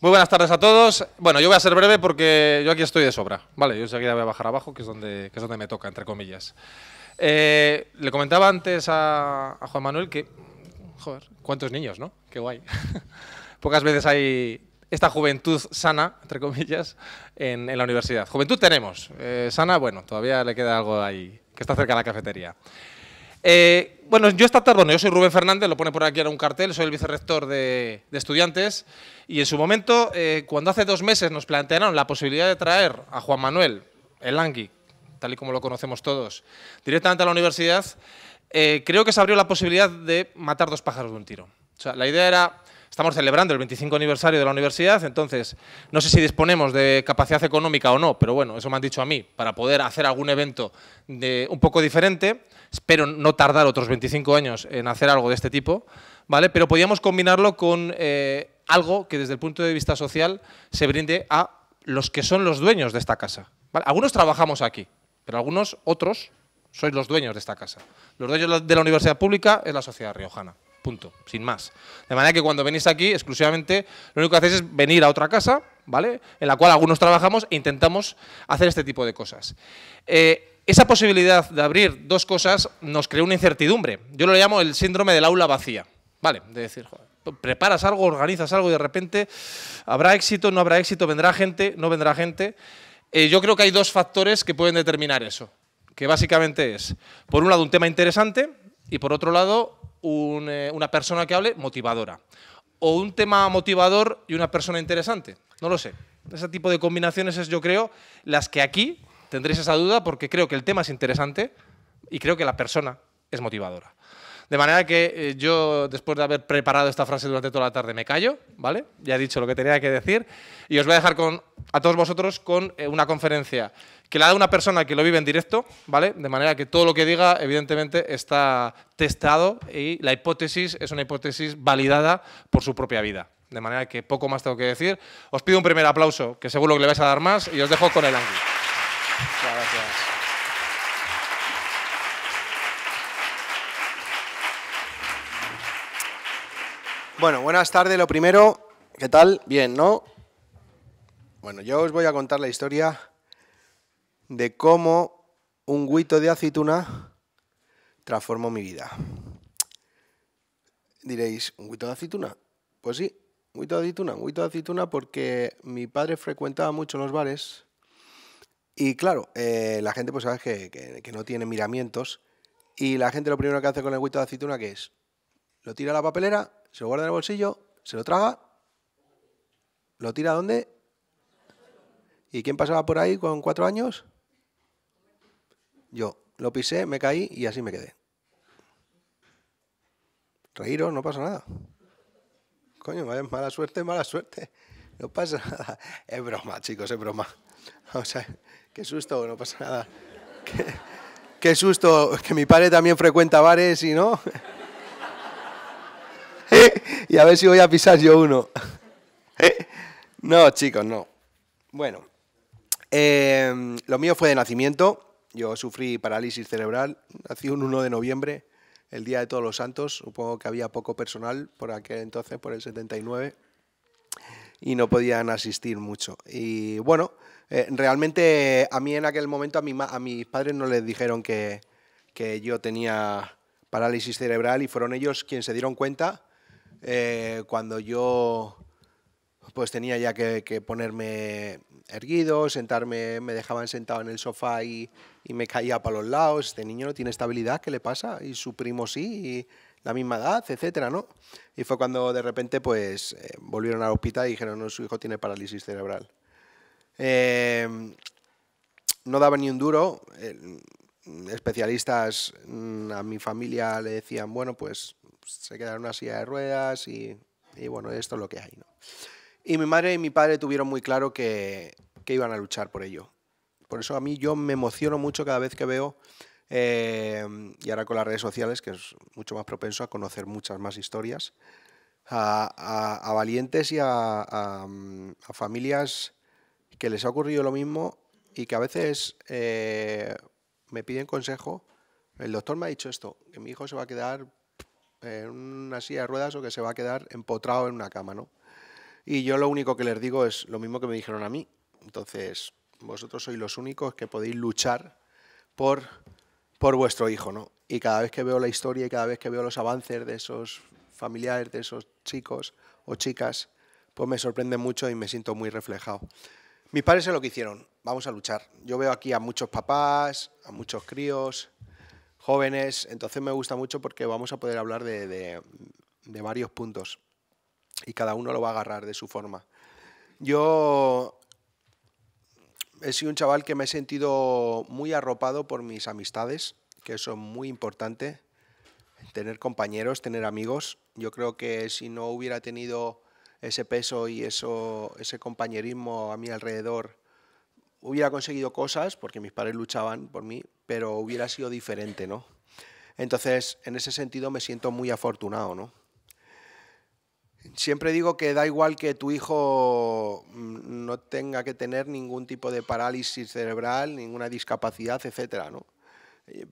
Muy buenas tardes a todos. Bueno, yo voy a ser breve porque yo aquí estoy de sobra. Vale, yo enseguida voy a bajar abajo, que es donde, es donde me toca, entre comillas. Eh, le comentaba antes a, Juan Manuel que, joder, cuántos niños, ¿no? Qué guay. Pocas veces hay esta juventud sana, entre comillas, en, la universidad. Juventud tenemos. Eh, sana, bueno, todavía le queda algo ahí, que está cerca de la cafetería. Eh, bueno, yo esta yo soy Rubén Fernández, lo pone por aquí ahora un cartel, soy el vicerrector de, estudiantes, y en su momento, eh, cuando hace dos meses nos plantearon la posibilidad de traer a Juan Manuel, el Angui, tal y como lo conocemos todos, directamente a la universidad, eh, creo que se abrió la posibilidad de matar dos pájaros de un tiro. O sea, la idea era Estamos celebrando el 25 aniversario de la universidad, entonces no sé si disponemos de capacidad económica o no, pero bueno, eso me han dicho a mí, para poder hacer algún evento de, un poco diferente. Espero no tardar otros 25 años en hacer algo de este tipo, ¿vale? Pero podíamos combinarlo con eh, algo que desde el punto de vista social se brinde a los que son los dueños de esta casa. Algunos trabajamos aquí, pero algunos otros sois los dueños de esta casa. Los dueños de la universidad pública es la sociedad riojana. Punto. Sin más. De manera que cuando venís aquí, exclusivamente, lo único que hacéis es venir a otra casa, ¿vale? En la cual algunos trabajamos e intentamos hacer este tipo de cosas. Eh, esa posibilidad de abrir dos cosas nos creó una incertidumbre. Yo lo llamo el síndrome del aula vacía. ¿Vale? De decir, preparas algo, organizas algo y de repente habrá éxito, no habrá éxito, vendrá gente, no vendrá gente. Eh, yo creo que hay dos factores que pueden determinar eso, que básicamente es, por un lado, un tema interesante y por otro lado, eh, una persona que hable motivadora. O un tema motivador y una persona interesante. No lo sé. Ese tipo de combinaciones es, yo creo, las que aquí tendréis esa duda porque creo que el tema es interesante y creo que la persona es motivadora. De manera que eh, yo, después de haber preparado esta frase durante toda la tarde, me callo, ¿vale? Ya he dicho lo que tenía que decir y os voy a dejar con, a todos vosotros con eh, una conferencia que la da una persona que lo vive en directo, ¿vale? De manera que todo lo que diga, evidentemente, está testado y la hipótesis es una hipótesis validada por su propia vida. De manera que poco más tengo que decir. Os pido un primer aplauso, que seguro que le vais a dar más, y os dejo con el ángulo. gracias. Bueno, buenas tardes, lo primero. ¿Qué tal? Bien, ¿no? Bueno, yo os voy a contar la historia de cómo un guito de aceituna transformó mi vida. Diréis, ¿un guito de aceituna? Pues sí, un guito de aceituna, un guito de aceituna porque mi padre frecuentaba mucho los bares y claro, eh, la gente pues sabes que, que, no tiene miramientos y la gente lo primero que hace con el guito de aceituna que es lo tira a la papelera, se lo guarda en el bolsillo, se lo traga, lo tira a dónde. ¿Y quién pasaba por ahí con cuatro años? Yo. Lo pisé, me caí y así me quedé. Reíros, no pasa nada. Coño, mala suerte, mala suerte. No pasa nada. Es broma, chicos, es broma. O sea, qué susto, no pasa nada. Qué, qué susto, que mi padre también frecuenta bares y no. y a ver si voy a pisar yo uno. ¿Eh? no, chicos, no. Bueno, em, lo mío fue de nacimiento. Yo sufrí parálisis cerebral. Nací un 1 de noviembre, el día de Todos los Santos. Supongo que había poco personal por aquel entonces, por el 79. Y no podían asistir mucho. Y bueno, eh, realmente a mí en aquel momento a, mi a mis padres no les dijeron que, que yo tenía parálisis cerebral y fueron ellos quienes se dieron cuenta eh, cuando yo pues tenía ya que, ponerme erguido, sentarme, me dejaban sentado en el sofá y, me caía para los lados. Este niño no tiene estabilidad, ¿qué le pasa? Y su primo sí, la misma edad, etcétera, ¿no? Y fue cuando de repente pues eh, volvieron al hospital y dijeron, no, su hijo tiene parálisis cerebral. Eh, no daba ni un duro. Mm, especialistas mm, a mi familia le decían, bueno, pues se quedaron en una silla de ruedas y, bueno, esto es lo que hay. Y mi madre y mi padre tuvieron muy claro que, iban a luchar por ello. Por eso a mí yo me emociono mucho cada vez que veo, eh, y ahora con las redes sociales, que es mucho más propenso a conocer muchas más historias, a, valientes y a, familias que les ha ocurrido lo mismo y que a veces eh, me piden consejo. El doctor me ha dicho esto, que mi hijo se va a quedar en una silla de ruedas o que se va a quedar empotrado en una cama, ¿no? Y yo lo único que les digo es lo mismo que me dijeron a mí. Entonces, vosotros sois los únicos que podéis luchar por, por vuestro hijo, ¿no? Y cada vez que veo la historia y cada vez que veo los avances de esos familiares, de esos chicos o chicas, pues me sorprende mucho y me siento muy reflejado. Mis padres es lo que hicieron, vamos a luchar. Yo veo aquí a muchos papás, a muchos críos, jóvenes. Entonces me gusta mucho porque vamos a poder hablar de, varios puntos y cada uno lo va a agarrar de su forma. Yo he sido un chaval que me he sentido muy arropado por mis amistades, que eso es muy importante, tener compañeros, tener amigos. Yo creo que si no hubiera tenido ese peso y eso, ese compañerismo a mi alrededor, hubiera conseguido cosas, porque mis padres luchaban por mí, pero hubiera sido diferente, ¿no? Entonces, en ese sentido me siento muy afortunado, ¿no? Siempre digo que da igual que tu hijo mm, no tenga que tener ningún tipo de parálisis cerebral, ninguna discapacidad, etcétera, ¿no? Eh,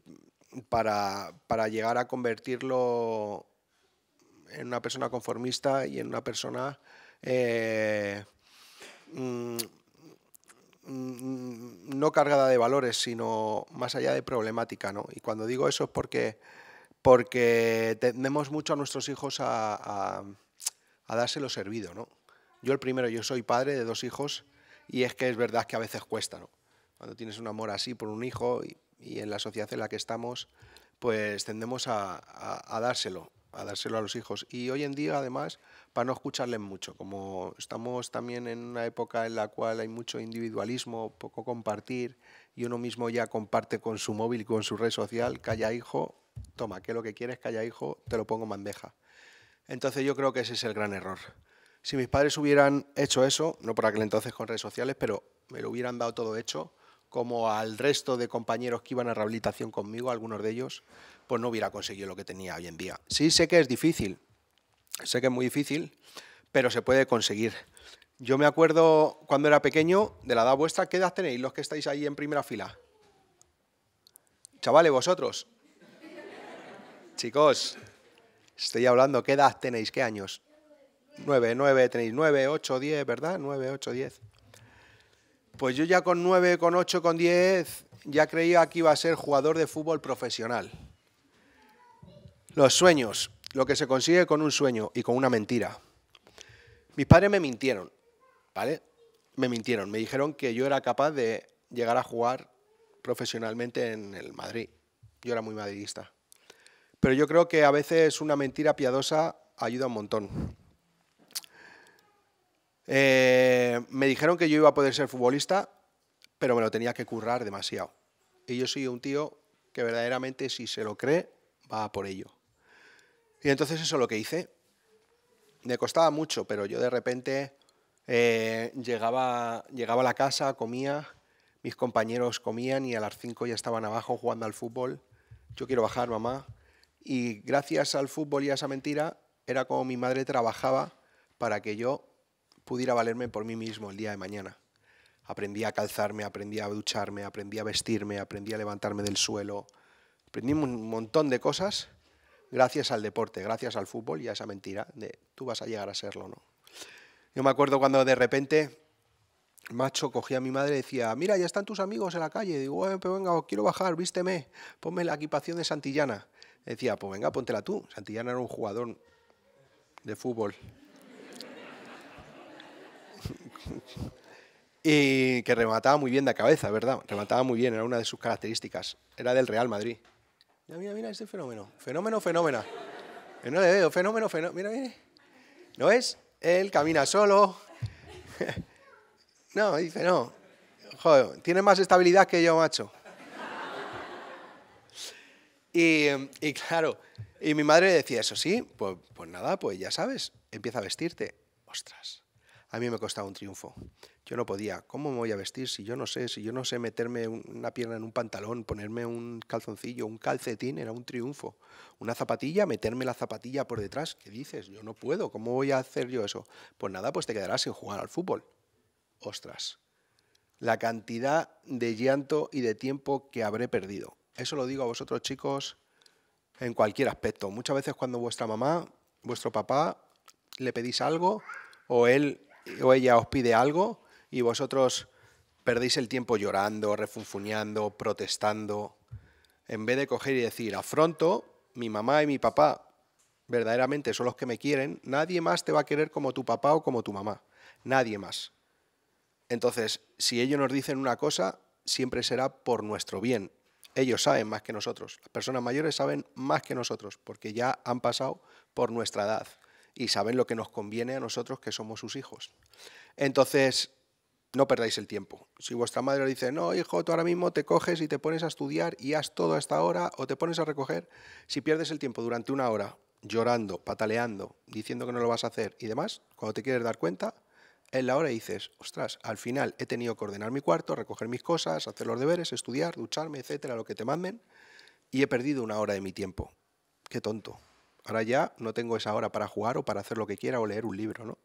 para, para llegar a convertirlo en una persona conformista y en una persona eh, mm, Mm, no cargada de valores, sino más allá de problemática. ¿no? Y cuando digo eso es porque, porque tendemos mucho a nuestros hijos a, a, dárselo servido. ¿no? Yo el primero, yo soy padre de dos hijos y es que es verdad que a veces cuesta. ¿no? Cuando tienes un amor así por un hijo y, en la sociedad en la que estamos, pues tendemos a, a dárselo a dárselo a los hijos. Y hoy en día, además, para no escucharles mucho, como estamos también en una época en la cual hay mucho individualismo, poco compartir, y uno mismo ya comparte con su móvil y con su red social, calla hijo, toma, que lo que quieres, calla hijo, te lo pongo en bandeja. Entonces yo creo que ese es el gran error. Si mis padres hubieran hecho eso, no por aquel entonces con redes sociales, pero me lo hubieran dado todo hecho, como al resto de compañeros que iban a rehabilitación conmigo, algunos de ellos, pues no hubiera conseguido lo que tenía hoy en día. Sí sé que es difícil, sé que es muy difícil, pero se puede conseguir. Yo me acuerdo cuando era pequeño, de la edad vuestra, ¿qué edad tenéis los que estáis ahí en primera fila? Chavales, vosotros. Chicos, estoy hablando, ¿qué edad tenéis? ¿Qué años? Nueve, nueve tenéis nueve, ocho, diez, ¿verdad? Nueve, ocho, diez. Pues yo ya con 9, con 8, con 10, ya creía que iba a ser jugador de fútbol profesional. Los sueños, lo que se consigue con un sueño y con una mentira. Mis padres me mintieron, ¿vale? Me mintieron, me dijeron que yo era capaz de llegar a jugar profesionalmente en el Madrid. Yo era muy madridista. Pero yo creo que a veces una mentira piadosa ayuda un montón. Eh, me dijeron que yo iba a poder ser futbolista, pero me lo tenía que currar demasiado. Y yo soy un tío que verdaderamente si se lo cree, va por ello. Y entonces eso es lo que hice. Me costaba mucho, pero yo de repente eh, llegaba, llegaba a la casa, comía, mis compañeros comían y a las 5 ya estaban abajo jugando al fútbol. Yo quiero bajar, mamá. Y gracias al fútbol y a esa mentira, era como mi madre trabajaba para que yo pudiera valerme por mí mismo el día de mañana. Aprendí a calzarme, aprendí a ducharme, aprendí a vestirme, aprendí a levantarme del suelo. Aprendí un montón de cosas gracias al deporte, gracias al fútbol y a esa mentira de tú vas a llegar a serlo, ¿no? Yo me acuerdo cuando de repente macho cogía a mi madre y decía, mira, ya están tus amigos en la calle. Digo, pues venga, quiero bajar, vísteme, ponme la equipación de Santillana. Decía, pues venga, póntela tú. Santillana era un jugador de fútbol y que remataba muy bien de cabeza, ¿verdad? Remataba muy bien, era una de sus características. Era del Real Madrid. Mira, mira, mira este fenómeno. Fenómeno, fenómeno. No le veo, fenómeno, fenómeno. Mira, mira. ¿No es? Él camina solo. no, dice, no. Joder, tiene más estabilidad que yo, macho. y, y claro, y mi madre decía, eso sí, pues, pues nada, pues ya sabes, empieza a vestirte. Ostras a mí me costaba un triunfo. Yo no podía. ¿Cómo me voy a vestir si yo no sé? Si yo no sé meterme una pierna en un pantalón, ponerme un calzoncillo, un calcetín, era un triunfo. Una zapatilla, meterme la zapatilla por detrás. ¿Qué dices? Yo no puedo. ¿Cómo voy a hacer yo eso? Pues nada, pues te quedarás sin jugar al fútbol. Ostras. La cantidad de llanto y de tiempo que habré perdido. Eso lo digo a vosotros chicos en cualquier aspecto. Muchas veces cuando vuestra mamá, vuestro papá, le pedís algo o él o ella os pide algo y vosotros perdéis el tiempo llorando, refunfuñando, protestando, en vez de coger y decir, afronto, mi mamá y mi papá verdaderamente son los que me quieren, nadie más te va a querer como tu papá o como tu mamá, nadie más. Entonces, si ellos nos dicen una cosa, siempre será por nuestro bien. Ellos saben más que nosotros, las personas mayores saben más que nosotros, porque ya han pasado por nuestra edad y saben lo que nos conviene a nosotros que somos sus hijos. Entonces, no perdáis el tiempo. Si vuestra madre dice, no, hijo, tú ahora mismo te coges y te pones a estudiar y haz todo a esta hora o te pones a recoger, si pierdes el tiempo durante una hora llorando, pataleando, diciendo que no lo vas a hacer y demás, cuando te quieres dar cuenta, en la hora dices, ostras, al final he tenido que ordenar mi cuarto, recoger mis cosas, hacer los deberes, estudiar, ducharme, etcétera, lo que te manden, y he perdido una hora de mi tiempo. Qué tonto. Ahora ya no tengo esa hora para jugar o para hacer lo que quiera o leer un libro, ¿no?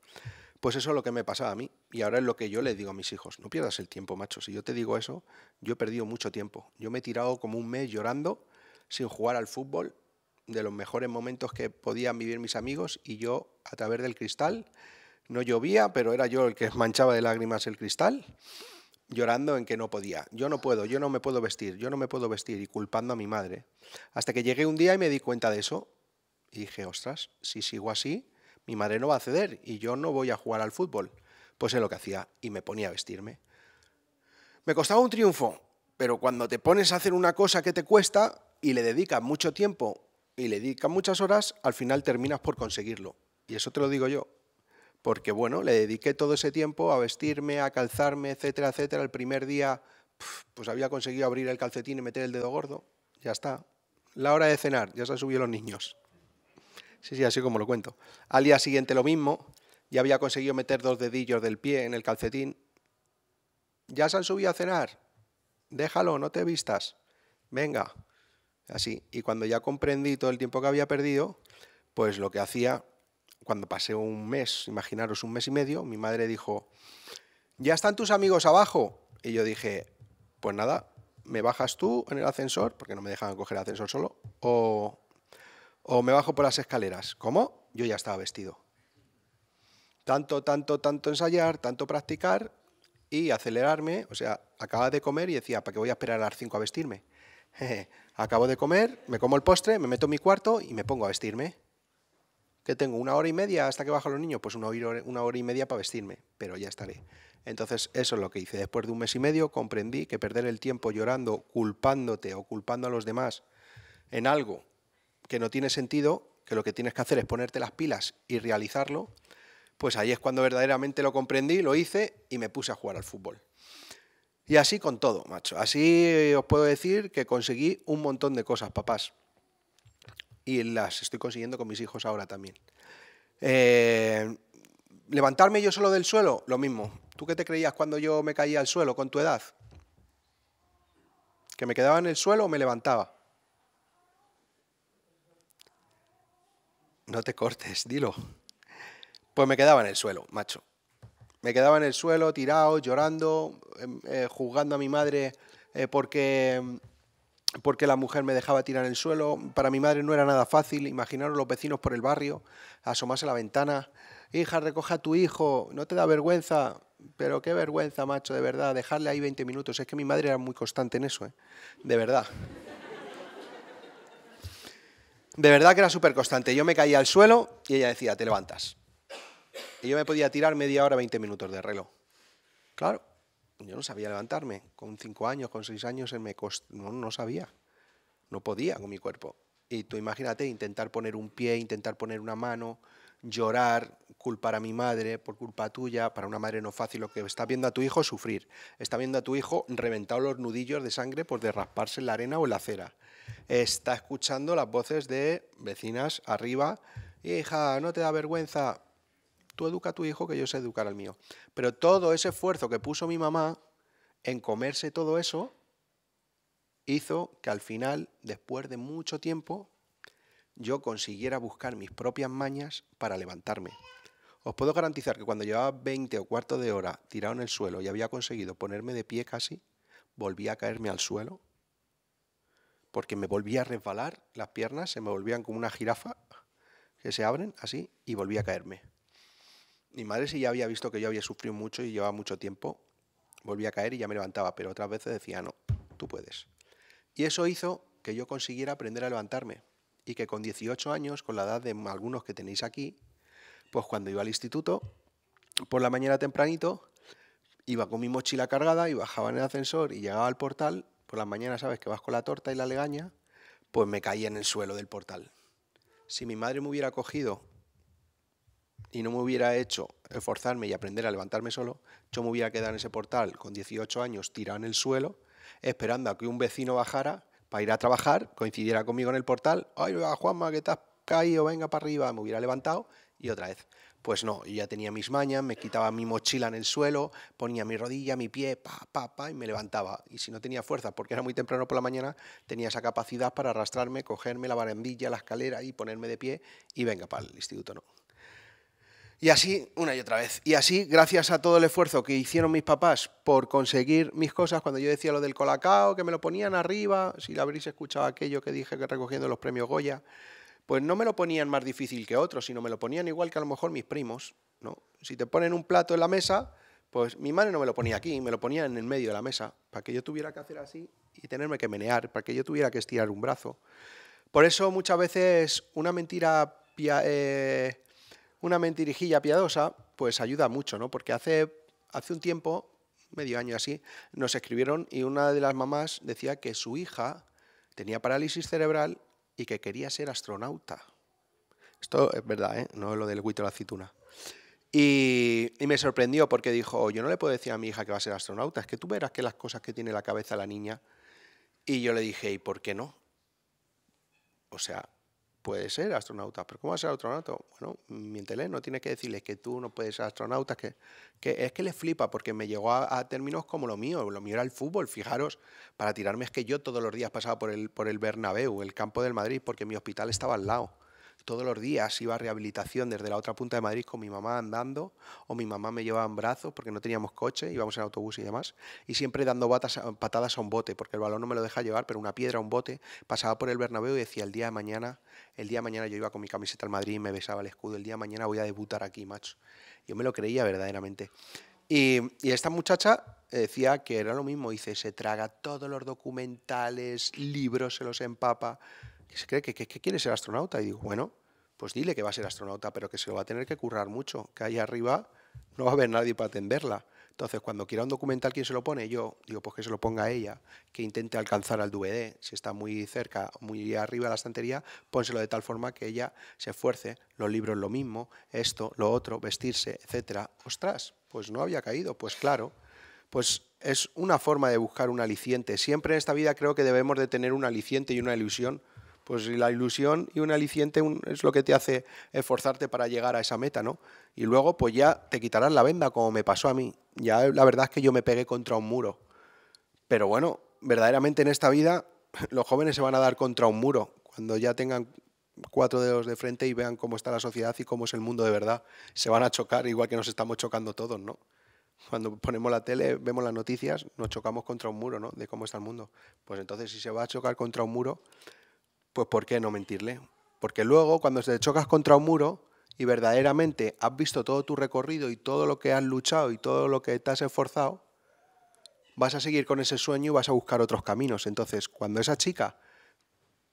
Pues eso es lo que me pasaba a mí. Y ahora es lo que yo le digo a mis hijos. No pierdas el tiempo, macho. Si yo te digo eso, yo he perdido mucho tiempo. Yo me he tirado como un mes llorando sin jugar al fútbol, de los mejores momentos que podían vivir mis amigos y yo a través del cristal. No llovía, pero era yo el que manchaba de lágrimas el cristal, llorando en que no podía. Yo no puedo, yo no me puedo vestir, yo no me puedo vestir y culpando a mi madre. Hasta que llegué un día y me di cuenta de eso y dije, ostras, si sigo así, mi madre no va a ceder y yo no voy a jugar al fútbol. Pues es lo que hacía y me ponía a vestirme. Me costaba un triunfo, pero cuando te pones a hacer una cosa que te cuesta y le dedicas mucho tiempo y le dedicas muchas horas, al final terminas por conseguirlo. Y eso te lo digo yo, porque bueno, le dediqué todo ese tiempo a vestirme, a calzarme, etcétera, etcétera. El primer día, pues había conseguido abrir el calcetín y meter el dedo gordo. Ya está. La hora de cenar, ya se han subido los niños. Sí, sí, así como lo cuento. Al día siguiente lo mismo, ya había conseguido meter dos dedillos del pie en el calcetín. Ya se han subido a cenar, déjalo, no te vistas, venga, así. Y cuando ya comprendí todo el tiempo que había perdido, pues lo que hacía, cuando pasé un mes, imaginaros un mes y medio, mi madre dijo, ya están tus amigos abajo. Y yo dije, pues nada, me bajas tú en el ascensor, porque no me dejaban coger el ascensor solo, o, o me bajo por las escaleras. ¿Cómo? Yo ya estaba vestido. Tanto, tanto, tanto ensayar, tanto practicar y acelerarme. O sea, acaba de comer y decía, ¿para qué voy a esperar a las 5 a vestirme? Acabo de comer, me como el postre, me meto en mi cuarto y me pongo a vestirme. ¿Qué tengo? ¿Una hora y media hasta que bajan los niños? Pues una hora y media para vestirme, pero ya estaré. Entonces, eso es lo que hice. Después de un mes y medio comprendí que perder el tiempo llorando, culpándote o culpando a los demás en algo que no tiene sentido, que lo que tienes que hacer es ponerte las pilas y realizarlo, pues ahí es cuando verdaderamente lo comprendí, lo hice y me puse a jugar al fútbol. Y así con todo, macho. Así eh, os puedo decir que conseguí un montón de cosas, papás. Y las estoy consiguiendo con mis hijos ahora también. Eh, levantarme yo solo del suelo, lo mismo. ¿Tú qué te creías cuando yo me caía al suelo con tu edad? ¿Que me quedaba en el suelo o me levantaba? No te cortes, dilo. Pues me quedaba en el suelo, macho. Me quedaba en el suelo, tirado, llorando, em, eh, juzgando a mi madre eh, porque, mm, porque la mujer me dejaba tirar en el suelo. Para mi madre no era nada fácil. Imaginaron los vecinos por el barrio, asomarse a la ventana. Hija, recoja a tu hijo, no te da vergüenza. Pero qué vergüenza, macho, de verdad, dejarle ahí 20 minutos. Es que mi madre era muy constante en eso, ¿eh? de verdad de verdad que era súper constante. Yo me caía al suelo y ella decía, te levantas. Y yo me podía tirar media hora, 20 minutos de reloj. Claro, yo no sabía levantarme. Con cinco años, con seis años, no, sabía. No podía con mi cuerpo. Y tú imagínate intentar poner un pie, intentar poner una mano, llorar, culpar a mi madre por culpa tuya. Para una madre no fácil lo que está viendo a tu hijo sufrir. Está viendo a tu hijo reventado los nudillos de sangre por derrasparse en la arena o en la acera está escuchando las voces de vecinas arriba, hija, no te da vergüenza, tú educa a tu hijo que yo sé educar al mío. Pero todo ese esfuerzo que puso mi mamá en comerse todo eso, hizo que al final, después de mucho tiempo, yo consiguiera buscar mis propias mañas para levantarme. Os puedo garantizar que cuando llevaba 20 o cuarto de hora tirado en el suelo y había conseguido ponerme de pie casi, volví a caerme al suelo porque me volvía a resbalar, las piernas se me volvían como una jirafa que se abren así y volvía a caerme. Mi madre si ya había visto que yo había sufrido mucho y llevaba mucho tiempo, volvía a caer y ya me levantaba, pero otras veces decía, no, tú puedes. Y eso hizo que yo consiguiera aprender a levantarme y que con 18 años, con la edad de algunos que tenéis aquí, pues cuando iba al instituto, por la mañana tempranito, iba con mi mochila cargada y bajaba en el ascensor y llegaba al portal por las mañanas, ¿sabes? Que vas con la torta y la legaña, pues me caía en el suelo del portal. Si mi madre me hubiera cogido y no me hubiera hecho esforzarme y aprender a levantarme solo, yo me hubiera quedado en ese portal con 18 años tirado en el suelo, esperando a que un vecino bajara para ir a trabajar, coincidiera conmigo en el portal, ay, Juanma, que te has caído, venga para arriba, me hubiera levantado y otra vez. Pues no, yo ya tenía mis mañas, me quitaba mi mochila en el suelo, ponía mi rodilla, mi pie, pa, pa, pa, y me levantaba. Y si no tenía fuerza, porque era muy temprano por la mañana, tenía esa capacidad para arrastrarme, cogerme la barandilla, la escalera y ponerme de pie y venga para el instituto, ¿no? Y así, una y otra vez. Y así, gracias a todo el esfuerzo que hicieron mis papás por conseguir mis cosas, cuando yo decía lo del colacao, que me lo ponían arriba, si la habréis escuchado aquello que dije que recogiendo los premios Goya, pues no me lo ponían más difícil que otros, sino me lo ponían igual que a lo mejor mis primos. ¿no? Si te ponen un plato en la mesa, pues mi madre no me lo ponía aquí, me lo ponía en el medio de la mesa, para que yo tuviera que hacer así y tenerme que menear, para que yo tuviera que estirar un brazo. Por eso muchas veces una mentira, eh, una mentirijilla piadosa, pues ayuda mucho, ¿no? Porque hace, hace un tiempo, medio año así, nos escribieron y una de las mamás decía que su hija tenía parálisis cerebral y que quería ser astronauta. Esto es verdad, ¿eh? no es lo del huito la aceituna. Y, me sorprendió porque dijo, yo no le puedo decir a mi hija que va a ser astronauta, es que tú verás que las cosas que tiene la cabeza la niña. Y yo le dije, ¿y por qué no? O sea, puede ser astronauta, pero ¿cómo va a ser astronauta? Bueno, miéntele, no tiene que decirle que tú no puedes ser astronauta, que, es que le flipa, porque me llegó a, términos como lo mío, lo mío era el fútbol, fijaros, para tirarme es que yo todos los días pasaba por el, por el Bernabéu, el campo del Madrid, porque mi hospital estaba al lado todos los días iba a rehabilitación desde la otra punta de Madrid con mi mamá andando o mi mamá me llevaba en brazos porque no teníamos coche, íbamos en autobús y demás. Y siempre dando eh, patadas a un bote porque el balón no me lo deja llevar, pero una piedra a un bote pasaba por el Bernabéu y decía el día de mañana, el día de mañana yo iba con mi camiseta al Madrid y me besaba el escudo, el día de mañana voy a debutar aquí, macho. Yo me lo creía verdaderamente. Y, esta muchacha decía que era lo mismo, dice, se traga todos los documentales, libros, se los empapa, ¿qué se cree quiere ser astronauta. Y digo, bueno, pues dile que va a ser astronauta, pero que se lo va a tener que currar mucho, que ahí arriba no va a haber nadie para atenderla. Entonces, cuando quiera un documental, ¿quién se lo pone? Yo digo, pues que se lo ponga ella, que intente alcanzar al DVD. Si está muy cerca, muy arriba de la estantería, pónselo de tal forma que ella se esfuerce. Los libros lo mismo, esto, lo otro, vestirse, etcétera. Ostras, pues no había caído, pues claro. Pues es una forma de buscar un aliciente. Siempre en esta vida creo que debemos de tener un aliciente y una ilusión pues la ilusión y un aliciente es lo que te hace esforzarte para llegar a esa meta, ¿no? Y luego, pues ya te quitarás la venda, como me pasó a mí. Ya la verdad es que yo me pegué contra un muro. Pero bueno, verdaderamente en esta vida los jóvenes se van a dar contra un muro cuando ya tengan cuatro dedos de frente y vean cómo está la sociedad y cómo es el mundo de verdad. Se van a chocar, igual que nos estamos chocando todos, ¿no? Cuando ponemos la tele, vemos las noticias, nos chocamos contra un muro, ¿no? De cómo está el mundo. Pues entonces, si se va a chocar contra un muro, pues ¿por qué no mentirle? Porque luego cuando te chocas contra un muro y verdaderamente has visto todo tu recorrido y todo lo que has luchado y todo lo que te has esforzado, vas a seguir con ese sueño y vas a buscar otros caminos. Entonces, cuando esa chica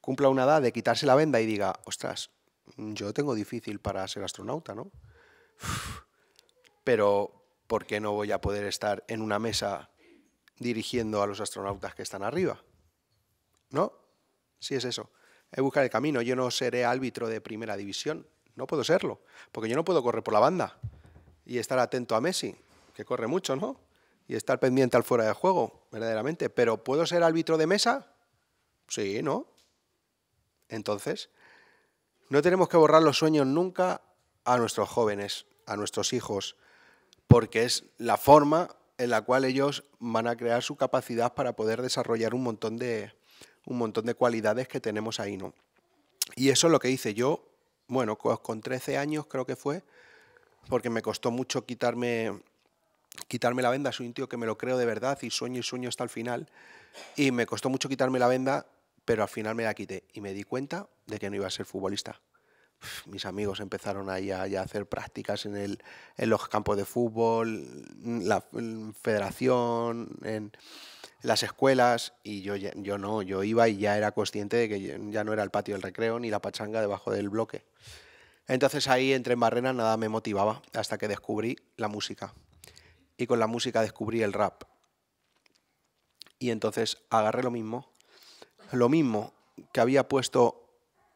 cumpla una edad de quitarse la venda y diga, ostras, yo tengo difícil para ser astronauta, ¿no? pero, ¿por qué no voy a poder estar en una mesa dirigiendo a los astronautas que están arriba? ¿No? Sí es eso es buscar el camino. Yo no seré árbitro de primera división, no puedo serlo, porque yo no puedo correr por la banda y estar atento a Messi, que corre mucho, ¿no? Y estar pendiente al fuera de juego, verdaderamente. Pero ¿puedo ser árbitro de mesa? Sí, ¿no? Entonces, no tenemos que borrar los sueños nunca a nuestros jóvenes, a nuestros hijos, porque es la forma en la cual ellos van a crear su capacidad para poder desarrollar un montón de, un montón de cualidades que tenemos ahí, ¿no? Y eso es lo que hice yo, bueno, con 13 años creo que fue, porque me costó mucho quitarme, quitarme la venda, soy un tío que me lo creo de verdad y sueño y sueño hasta el final, y me costó mucho quitarme la venda, pero al final me la quité y me di cuenta de que no iba a ser futbolista mis amigos empezaron ahí a, hacer prácticas en, los campos de fútbol, la federación, en las escuelas, y yo, yo no, yo iba y ya era consciente de que ya no era el patio del recreo ni la pachanga debajo del bloque. Entonces ahí entre en Barrena nada me motivaba hasta que descubrí la música. Y con la música descubrí el rap. Y entonces agarré lo mismo, lo mismo que había puesto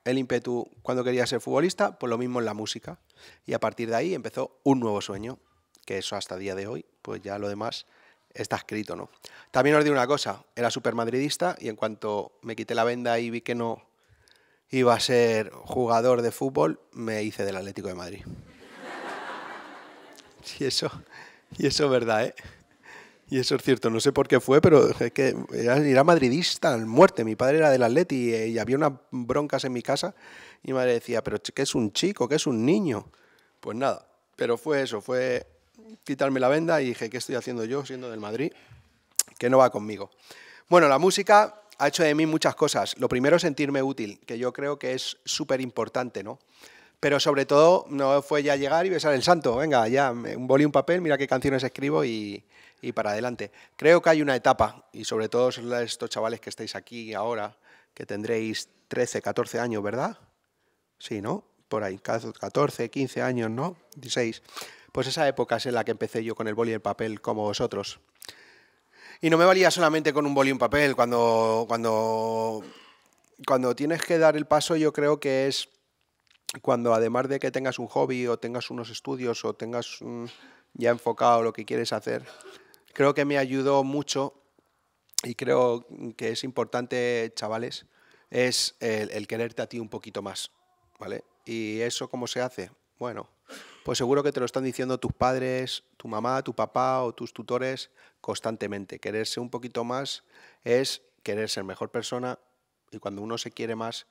el ímpetu cuando quería ser futbolista, pues lo mismo en la música. Y a partir de ahí empezó un nuevo sueño, que eso hasta día de hoy, pues ya lo demás está escrito, ¿no? También os digo una cosa, era supermadridista y en cuanto me quité la venda y vi que no iba a ser jugador de fútbol, me hice del Atlético de Madrid. Sí, eso, y eso es verdad, ¿eh? Y eso es cierto, no sé por qué fue, pero que era, madridista al muerte. Mi padre era del Atleti eh, y, había unas broncas en mi casa. Y mi madre decía, pero ¿qué es un chico? ¿Qué es un niño? Pues nada, pero fue eso, fue quitarme la venda y dije, ¿qué estoy haciendo yo siendo del Madrid? Que no va conmigo. Bueno, la música ha hecho de mí muchas cosas. Lo primero, sentirme útil, que yo creo que es súper importante, ¿no? pero sobre todo no fue ya llegar y besar el santo, venga, ya un boli, un papel, mira qué canciones escribo y, para adelante. Creo que hay una etapa, y sobre todo estos chavales que estáis aquí ahora, que tendréis 13, 14 años, ¿verdad? Sí, ¿no? Por ahí, 14, 15 años, ¿no? 16. Pues esa época es en la que empecé yo con el boli y el papel como vosotros. Y no me valía solamente con un boli y un papel, cuando, cuando, cuando tienes que dar el paso yo creo que es cuando además de que tengas un hobby o tengas unos estudios o tengas ya enfocado lo que quieres hacer, creo que me ayudó mucho y creo que es importante, chavales, es el, el, quererte a ti un poquito más, ¿vale? ¿Y eso cómo se hace? Bueno, pues seguro que te lo están diciendo tus padres, tu mamá, tu papá o tus tutores constantemente. Quererse un poquito más es querer ser mejor persona y cuando uno se quiere más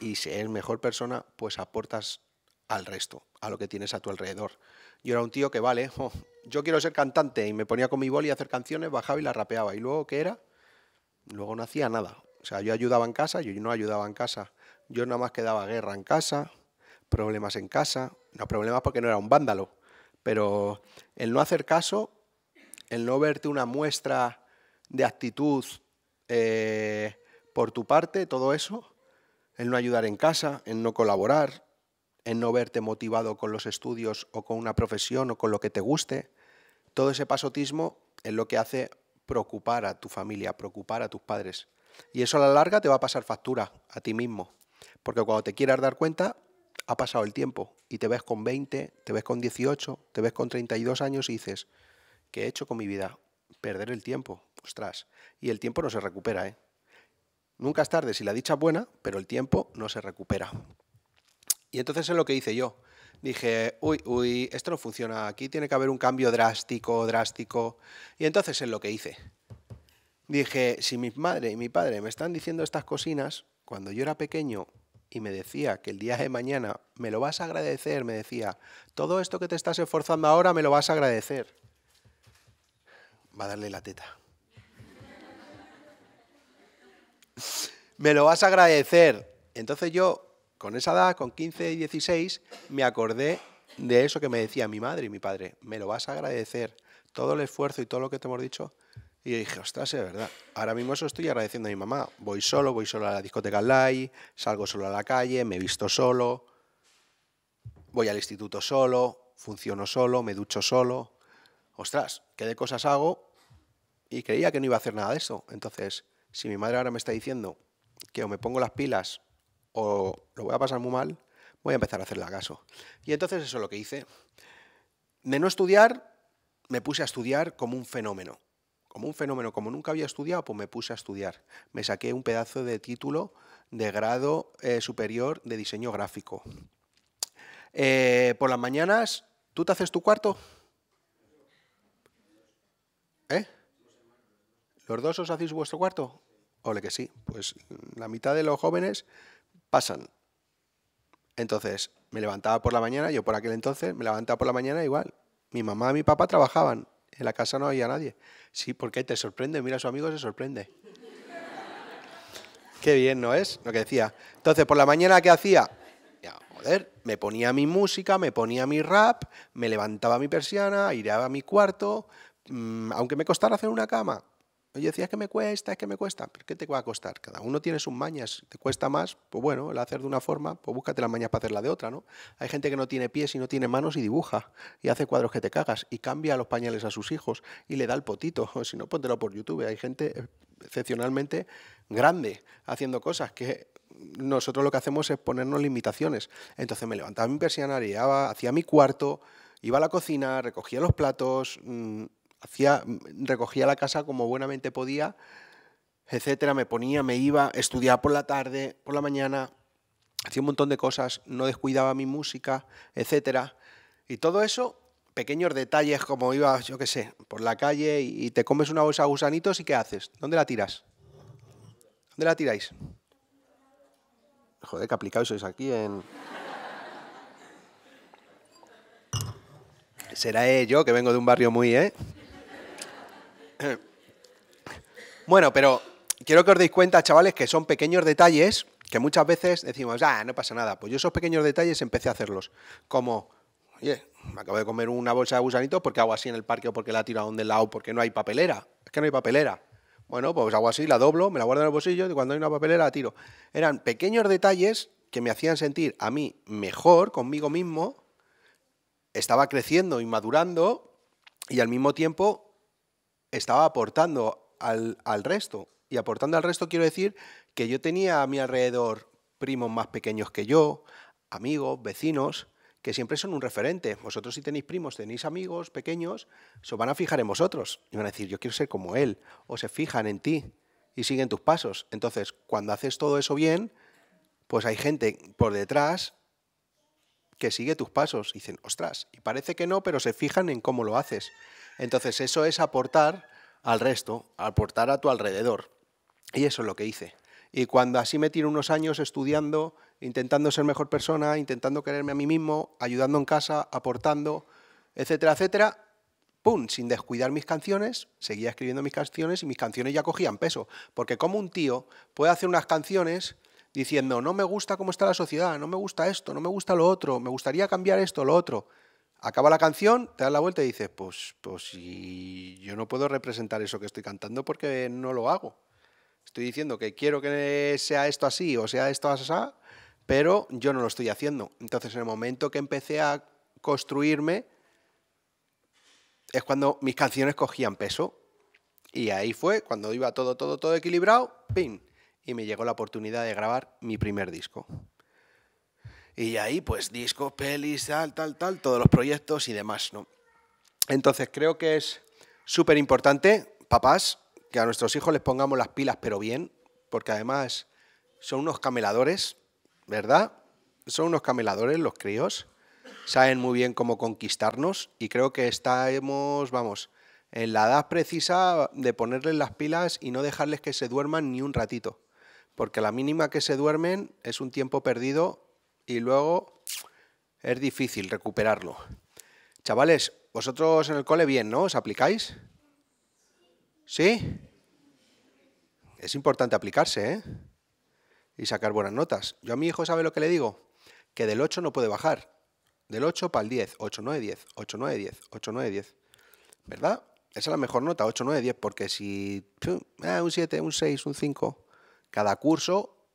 y ser mejor persona, pues aportas al resto, a lo que tienes a tu alrededor. Yo era un tío que, vale, yo quiero ser cantante y me ponía con mi boli a hacer canciones, bajaba y la rapeaba. ¿Y luego qué era? Luego no hacía nada. O sea, yo ayudaba en casa, yo no ayudaba en casa. Yo nada más quedaba guerra en casa, problemas en casa. No problemas porque no era un vándalo, pero el no hacer caso, el no verte una muestra de actitud eh, por tu parte, todo eso, en no ayudar en casa, en no colaborar, en no verte motivado con los estudios o con una profesión o con lo que te guste. Todo ese pasotismo es lo que hace preocupar a tu familia, preocupar a tus padres. Y eso a la larga te va a pasar factura a ti mismo. Porque cuando te quieras dar cuenta, ha pasado el tiempo y te ves con 20, te ves con 18, te ves con 32 años y dices, ¿qué he hecho con mi vida? Perder el tiempo, ostras. Y el tiempo no se recupera, ¿eh? Nunca es tarde si la dicha es buena, pero el tiempo no se recupera. Y entonces es lo que hice yo. Dije, uy, uy, esto no funciona, aquí tiene que haber un cambio drástico, drástico. Y entonces es lo que hice. Dije, si mi madre y mi padre me están diciendo estas cosinas, cuando yo era pequeño y me decía que el día de mañana me lo vas a agradecer, me decía, todo esto que te estás esforzando ahora me lo vas a agradecer. Va a darle la teta. me lo vas a agradecer. Entonces yo, con esa edad, con 15 y 16, me acordé de eso que me decía mi madre y mi padre, me lo vas a agradecer, todo el esfuerzo y todo lo que te hemos dicho. Y dije, ostras, es verdad, ahora mismo eso estoy agradeciendo a mi mamá. Voy solo, voy solo a la discoteca Lai, salgo solo a la calle, me visto solo, voy al instituto solo, funciono solo, me ducho solo. Ostras, qué de cosas hago y creía que no iba a hacer nada de eso. Entonces, si mi madre ahora me está diciendo que o me pongo las pilas o lo voy a pasar muy mal, voy a empezar a hacerle caso. Y entonces eso es lo que hice. De no estudiar, me puse a estudiar como un fenómeno. Como un fenómeno, como nunca había estudiado, pues me puse a estudiar. Me saqué un pedazo de título de grado eh, superior de diseño gráfico. Eh, por las mañanas, ¿tú te haces tu cuarto? ¿Eh? ¿Los dos os hacéis vuestro cuarto? Ole que sí. Pues la mitad de los jóvenes pasan. Entonces, me levantaba por la mañana, yo por aquel entonces me levantaba por la mañana igual. Mi mamá y mi papá trabajaban, en la casa no había nadie. Sí, porque te sorprende, mira a su amigo, se sorprende. Qué bien, ¿no es? Lo que decía. Entonces, por la mañana, ¿qué hacía? Ya, joder, me ponía mi música, me ponía mi rap, me levantaba mi persiana, a mi cuarto, mm, aunque me costara hacer una cama, yo decía, es que me cuesta, es que me cuesta. ¿Pero ¿Qué te va a costar? Cada uno tiene sus mañas. ¿Te cuesta más? Pues bueno, el hacer de una forma, pues búscate las mañas para hacerla de otra, ¿no? Hay gente que no tiene pies y no tiene manos y dibuja y hace cuadros que te cagas y cambia los pañales a sus hijos y le da el potito. o Si no, póntelo por YouTube. Hay gente excepcionalmente grande haciendo cosas que nosotros lo que hacemos es ponernos limitaciones. Entonces me levantaba mi persiana, llegaba hacia mi cuarto, iba a la cocina, recogía los platos... Mm, hacía, mm, recogía la casa como buenamente podía, etcétera, me ponía, me iba, estudiaba por la tarde, por la mañana, hacía un montón de cosas, no descuidaba mi música, etcétera. Y todo eso, pequeños detalles como iba, yo qué sé, por la calle y te comes una bolsa de gusanitos y ¿qué haces? ¿Dónde la tiras? ¿Dónde la tiráis? Joder, que aplicados sois aquí en... Será eh, yo que vengo de un barrio muy, ¿eh? Bueno, pero quiero que os deis cuenta, chavales, que son pequeños detalles que muchas veces decimos, ah, no pasa nada. Pues yo esos pequeños detalles empecé a hacerlos. Como, oye, me acabo de comer una bolsa de gusanitos porque hago así en el parque o porque la a un del lado, porque no hay papelera. Es que no hay papelera. Bueno, pues hago así, la doblo, me la guardo en el bolsillo y cuando hay una papelera la tiro. Eran pequeños detalles que me hacían sentir a mí mejor conmigo mismo. Estaba creciendo y madurando y al mismo tiempo estaba aportando al, resto. Y aportando al resto quiero decir que yo tenía a mi alrededor primos más pequeños que yo, amigos, vecinos, que siempre son un referente. Vosotros si tenéis primos, tenéis amigos pequeños, se van a fijar en vosotros y van a decir, yo quiero ser como él, o se fijan en ti y siguen tus pasos. Entonces, cuando haces todo eso bien, pues hay gente por detrás que sigue tus pasos. Y dicen, ostras, y parece que no, pero se fijan en cómo lo haces. Entonces, eso es aportar al resto, aportar a tu alrededor. Y eso es lo que hice. Y cuando así me tiro unos años estudiando, intentando ser mejor persona, intentando quererme a mí mismo, ayudando en casa, aportando, etcétera, etcétera, ¡pum! Sin descuidar mis canciones, seguía escribiendo mis canciones y mis canciones ya cogían peso. Porque como un tío puede hacer unas canciones diciendo, no me gusta cómo está la sociedad, no me gusta esto, no me gusta lo otro, me gustaría cambiar esto, lo otro. Acaba la canción, te das la vuelta y dices, pues, pues si yo no puedo representar eso que estoy cantando porque no lo hago. Estoy diciendo que quiero que sea esto así o sea esto así, pero yo no lo estoy haciendo. Entonces, en el momento que empecé a construirme, es cuando mis canciones cogían peso. Y ahí fue cuando iba todo, todo, todo equilibrado, ¡pin! Y me llegó la oportunidad de grabar mi primer disco. Y ahí, pues, discos, pelis, tal, tal, tal, todos los proyectos y demás, ¿no? Entonces, creo que es súper importante, papás, que a nuestros hijos les pongamos las pilas, pero bien, porque además son unos cameladores, ¿verdad? Son unos cameladores los críos, saben muy bien cómo conquistarnos y creo que estamos, vamos, en la edad precisa de ponerles las pilas y no dejarles que se duerman ni un ratito, porque la mínima que se duermen es un tiempo perdido y luego es difícil recuperarlo. Chavales, vosotros en el cole bien, ¿no? ¿Os aplicáis? ¿Sí? Es importante aplicarse, ¿eh? Y sacar buenas notas. Yo a mi hijo, ¿sabe lo que le digo? Que del 8 no puede bajar. Del 8 para el 10. 8, 9, 10. 8, 9, 10. 8, 9, 10. ¿Verdad? Esa es la mejor nota, 8, 9, 10, porque si ah, un 7, un 6, un 5, cada curso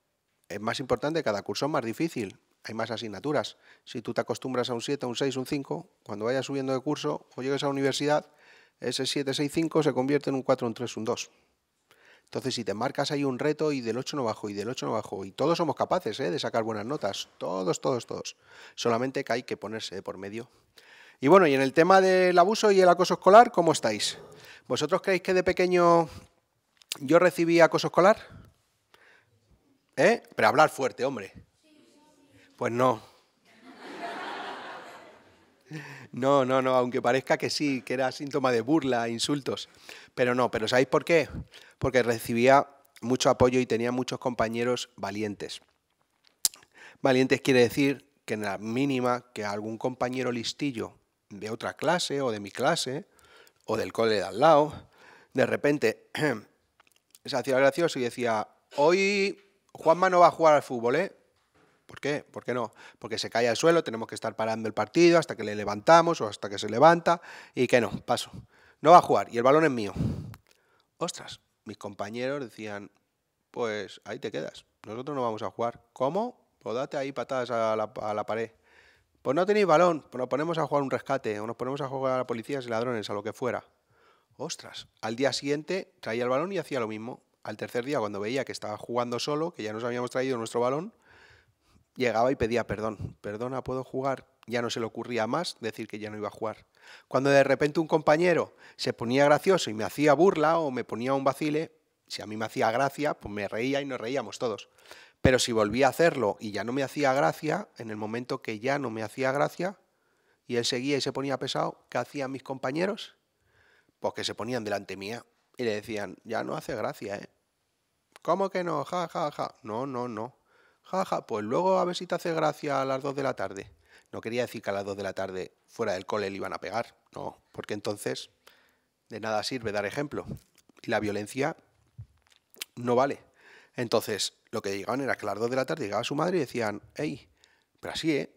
es más importante, cada curso es más difícil hay más asignaturas. Si tú te acostumbras a un 7, un 6, un 5, cuando vayas subiendo de curso o llegues a la universidad, ese 7, 6, 5 se convierte en un 4, un 3, un 2. Entonces, si te marcas ahí un reto y del 8 no bajo y del 8 no bajo, y todos somos capaces ¿eh? de sacar buenas notas, todos, todos, todos. Solamente que hay que ponerse por medio. Y bueno, y en el tema del abuso y el acoso escolar, ¿cómo estáis? ¿Vosotros creéis que de pequeño yo recibí acoso escolar? ¿Eh? Pero hablar fuerte, hombre. Pues no. No, no, no, aunque parezca que sí, que era síntoma de burla, insultos. Pero no, pero ¿sabéis por qué? Porque recibía mucho apoyo y tenía muchos compañeros valientes. Valientes quiere decir que en la mínima que algún compañero listillo de otra clase o de mi clase o del cole de al lado, de repente se hacía gracioso y decía, hoy Juanma no va a jugar al fútbol, ¿eh? ¿Por qué? ¿Por qué no? Porque se cae al suelo, tenemos que estar parando el partido hasta que le levantamos o hasta que se levanta y que no, paso. No va a jugar y el balón es mío. Ostras, mis compañeros decían, pues ahí te quedas, nosotros no vamos a jugar. ¿Cómo? Pues date ahí patadas a la, pared. Pues no tenéis balón, pues nos ponemos a jugar un rescate o nos ponemos a jugar a policías y ladrones, a lo que fuera. Ostras, al día siguiente traía el balón y hacía lo mismo. Al tercer día, cuando veía que estaba jugando solo, que ya nos habíamos traído nuestro balón, Llegaba y pedía perdón. Perdona, ¿puedo jugar? Ya no se le ocurría más decir que ya no iba a jugar. Cuando de repente un compañero se ponía gracioso y me hacía burla o me ponía un vacile, si a mí me hacía gracia, pues me reía y nos reíamos todos. Pero si volvía a hacerlo y ya no me hacía gracia, en el momento que ya no me hacía gracia, y él seguía y se ponía pesado, ¿qué hacían mis compañeros? Pues que se ponían delante mía y le decían, ya no hace gracia, ¿eh? ¿Cómo que no? Ja, ja, ja. No, no, no. Jaja, ja, pues luego a ver si te hace gracia a las 2 de la tarde. No quería decir que a las 2 de la tarde fuera del cole le iban a pegar, no, porque entonces de nada sirve dar ejemplo. Y la violencia no vale. Entonces, lo que llegaban era que a las 2 de la tarde llegaba su madre y decían, hey, pero así, ¿eh?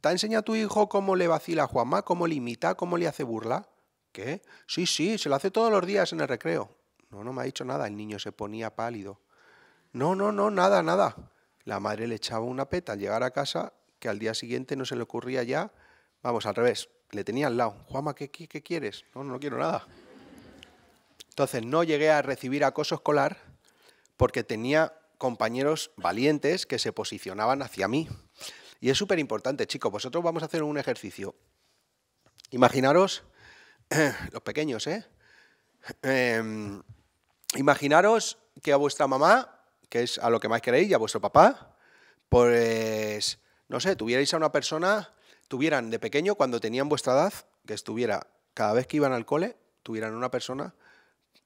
¿Te ha enseñado tu hijo cómo le vacila a Juanma, cómo le imita, cómo le hace burla? ¿Qué? Sí, sí, se lo hace todos los días en el recreo. No, no me ha dicho nada, el niño se ponía pálido. No, no, no, nada, nada la madre le echaba una peta al llegar a casa que al día siguiente no se le ocurría ya, vamos, al revés, le tenía al lado, Juama, ¿qué, quieres? No, no quiero nada. Entonces no llegué a recibir acoso escolar porque tenía compañeros valientes que se posicionaban hacia mí. Y es súper importante, chicos, vosotros vamos a hacer un ejercicio. Imaginaros, los pequeños, eh em, imaginaros que a vuestra mamá que es a lo que más queréis, y a vuestro papá, pues, no sé, tuvierais a una persona, tuvieran de pequeño, cuando tenían vuestra edad, que estuviera, cada vez que iban al cole, tuvieran una persona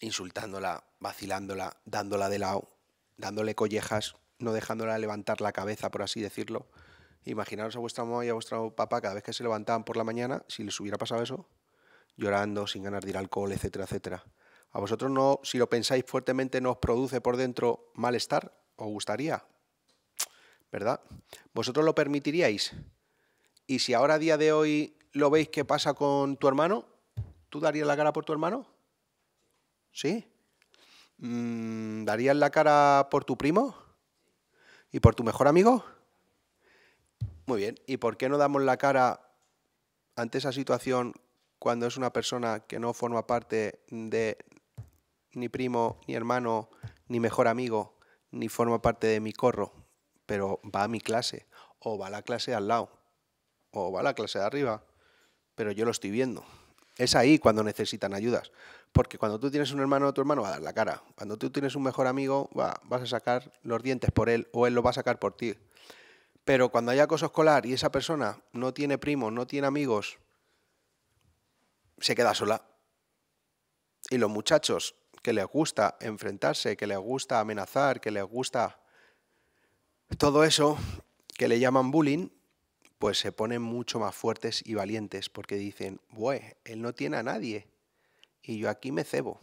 insultándola, vacilándola, dándola de lado, dándole collejas, no dejándola levantar la cabeza, por así decirlo. Imaginaros a vuestra mamá y a vuestro papá cada vez que se levantaban por la mañana, si les hubiera pasado eso, llorando, sin ganar de ir al cole, etcétera, etcétera. ¿A vosotros no, si lo pensáis fuertemente, nos produce por dentro malestar? ¿Os gustaría? ¿Verdad? ¿Vosotros lo permitiríais? Y si ahora a día de hoy lo veis que pasa con tu hermano, ¿tú darías la cara por tu hermano? ¿Sí? Mm, ¿Darías la cara por tu primo? ¿Y por tu mejor amigo? Muy bien, ¿y por qué no damos la cara ante esa situación cuando es una persona que no forma parte de ni primo, ni hermano, ni mejor amigo, ni forma parte de mi corro, pero va a mi clase, o va a la clase al lado, o va a la clase de arriba, pero yo lo estoy viendo. Es ahí cuando necesitan ayudas, porque cuando tú tienes un hermano, tu hermano va a dar la cara. Cuando tú tienes un mejor amigo, va, vas a sacar los dientes por él o él lo va a sacar por ti. Pero cuando hay acoso escolar y esa persona no tiene primo, no tiene amigos, se queda sola. Y los muchachos que les gusta enfrentarse, que les gusta amenazar, que les gusta todo eso que le llaman bullying, pues se ponen mucho más fuertes y valientes porque dicen, bueno, él no tiene a nadie y yo aquí me cebo.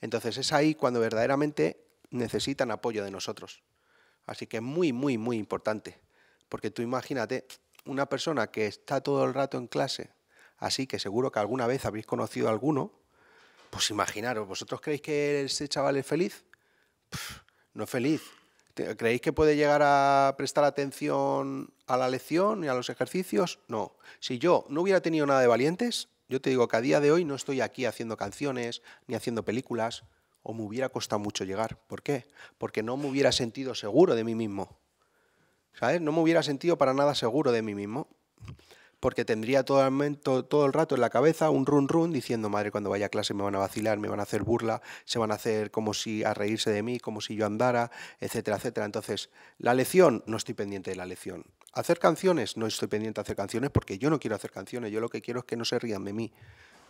Entonces es ahí cuando verdaderamente necesitan apoyo de nosotros. Así que es muy, muy, muy importante. Porque tú imagínate una persona que está todo el rato en clase, así que seguro que alguna vez habéis conocido a alguno, pues imaginaros, ¿vosotros creéis que ese chaval es feliz? no es feliz. ¿Creéis que puede llegar a prestar atención a la lección y a los ejercicios? No. Si yo no hubiera tenido nada de valientes, yo te digo que a día de hoy no estoy aquí haciendo canciones ni haciendo películas, o me hubiera costado mucho llegar. ¿Por qué? Porque no me hubiera sentido seguro de mí mismo. ¿Sabes? No me hubiera sentido para nada seguro de mí mismo porque tendría todo el, todo el rato en la cabeza un run run diciendo, madre, cuando vaya a clase me van a vacilar, me van a hacer burla, se van a hacer como si a reírse de mí, como si yo andara, etcétera, etcétera. Entonces, la lección, no estoy pendiente de la lección. Hacer canciones, no estoy pendiente de hacer canciones porque yo no quiero hacer canciones, yo lo que quiero es que no se rían de mí,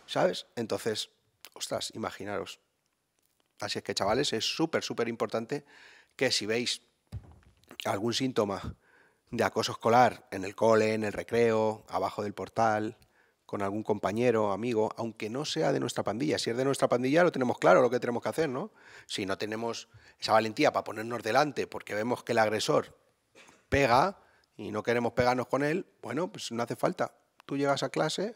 ¿sabes? Entonces, ostras, imaginaros. Así es que, chavales, es súper, súper importante que si veis algún síntoma de acoso escolar en el cole, en el recreo, abajo del portal, con algún compañero, amigo, aunque no sea de nuestra pandilla. Si es de nuestra pandilla, lo tenemos claro lo que tenemos que hacer, ¿no? Si no tenemos esa valentía para ponernos delante porque vemos que el agresor pega y no queremos pegarnos con él, bueno, pues no hace falta. Tú llegas a clase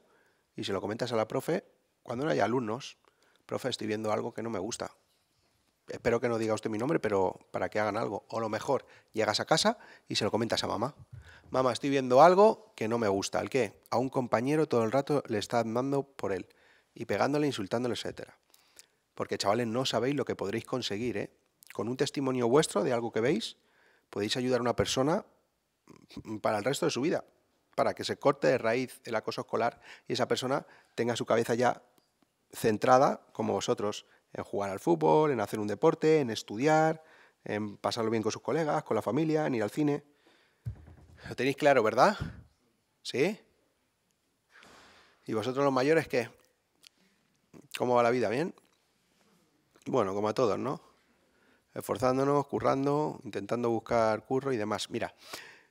y se lo comentas a la profe cuando no hay alumnos. Profe, estoy viendo algo que no me gusta espero que no diga usted mi nombre, pero para que hagan algo. O lo mejor, llegas a casa y se lo comentas a mamá. Mamá, estoy viendo algo que no me gusta. ¿El qué? A un compañero todo el rato le está dando por él. Y pegándole, insultándole, etcétera. Porque, chavales, no sabéis lo que podréis conseguir, ¿eh? Con un testimonio vuestro de algo que veis, podéis ayudar a una persona mm, para el resto de su vida. Para que se corte de raíz el acoso escolar y esa persona tenga su cabeza ya centrada como vosotros en jugar al fútbol, en hacer un deporte, en estudiar, en pasarlo bien con sus colegas, con la familia, en ir al cine. Lo tenéis claro, ¿verdad? ¿Sí? ¿Y vosotros los mayores qué? ¿Cómo va la vida? ¿Bien? Bueno, como a todos, ¿no? Esforzándonos, currando, intentando buscar curro y demás. Mira,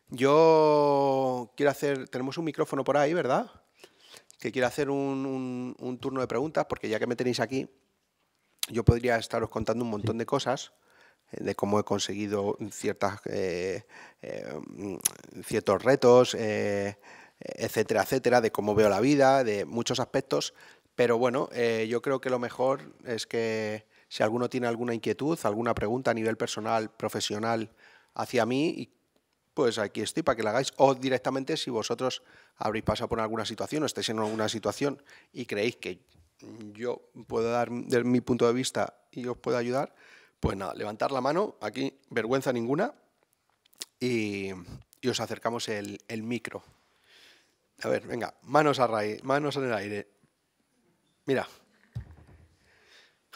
yo quiero hacer... Tenemos un micrófono por ahí, ¿verdad? Que quiero hacer un, un turno de preguntas, porque ya que me tenéis aquí, yo podría estaros contando un montón de cosas eh, de cómo he conseguido ciertas, eh, em, ciertos retos, eh, etcétera, etcétera, de cómo veo la vida, de muchos aspectos. Pero bueno, yo creo que lo mejor es que si alguno tiene alguna inquietud, alguna pregunta a nivel personal, profesional, hacia mí, pues aquí estoy para que la hagáis. O directamente si vosotros habréis pasado por alguna situación o estáis en alguna situación y creéis que yo puedo dar mi punto de vista y os puedo ayudar, pues nada, levantar la mano, aquí vergüenza ninguna, y, os acercamos el, micro. A ver, venga, manos, a raíz, manos en el aire. Mira.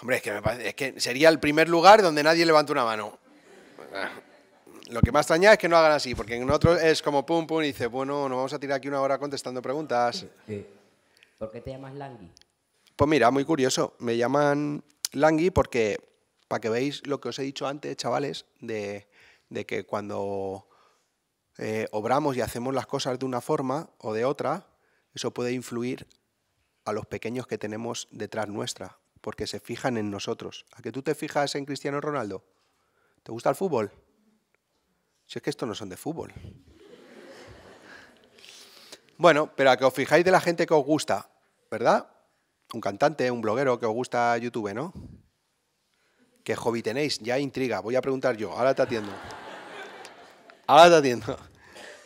Hombre, es que, que sería el primer lugar donde nadie levanta una mano. Ah, lo que más extraña es que no hagan así, porque en otro es como pum, pum, y dice, bueno, nos vamos a tirar aquí una hora contestando preguntas. Sí. ¿Por qué te llamas Langui? Pues mira, muy curioso. Me llaman Langui porque, para que veáis lo que os he dicho antes, chavales, de, que cuando eh, obramos y hacemos las cosas de una forma o de otra, eso puede influir a los pequeños que tenemos detrás nuestra, porque se fijan en nosotros. ¿A que tú te fijas en Cristiano Ronaldo? ¿Te gusta el fútbol? Si es que estos no son de fútbol. Bueno, pero a que os fijáis de la gente que os gusta, ¿verdad? un cantante, un bloguero que os gusta YouTube, ¿no? ¿Qué hobby tenéis? Ya intriga, voy a preguntar yo, ahora te atiendo. Ahora te atiendo.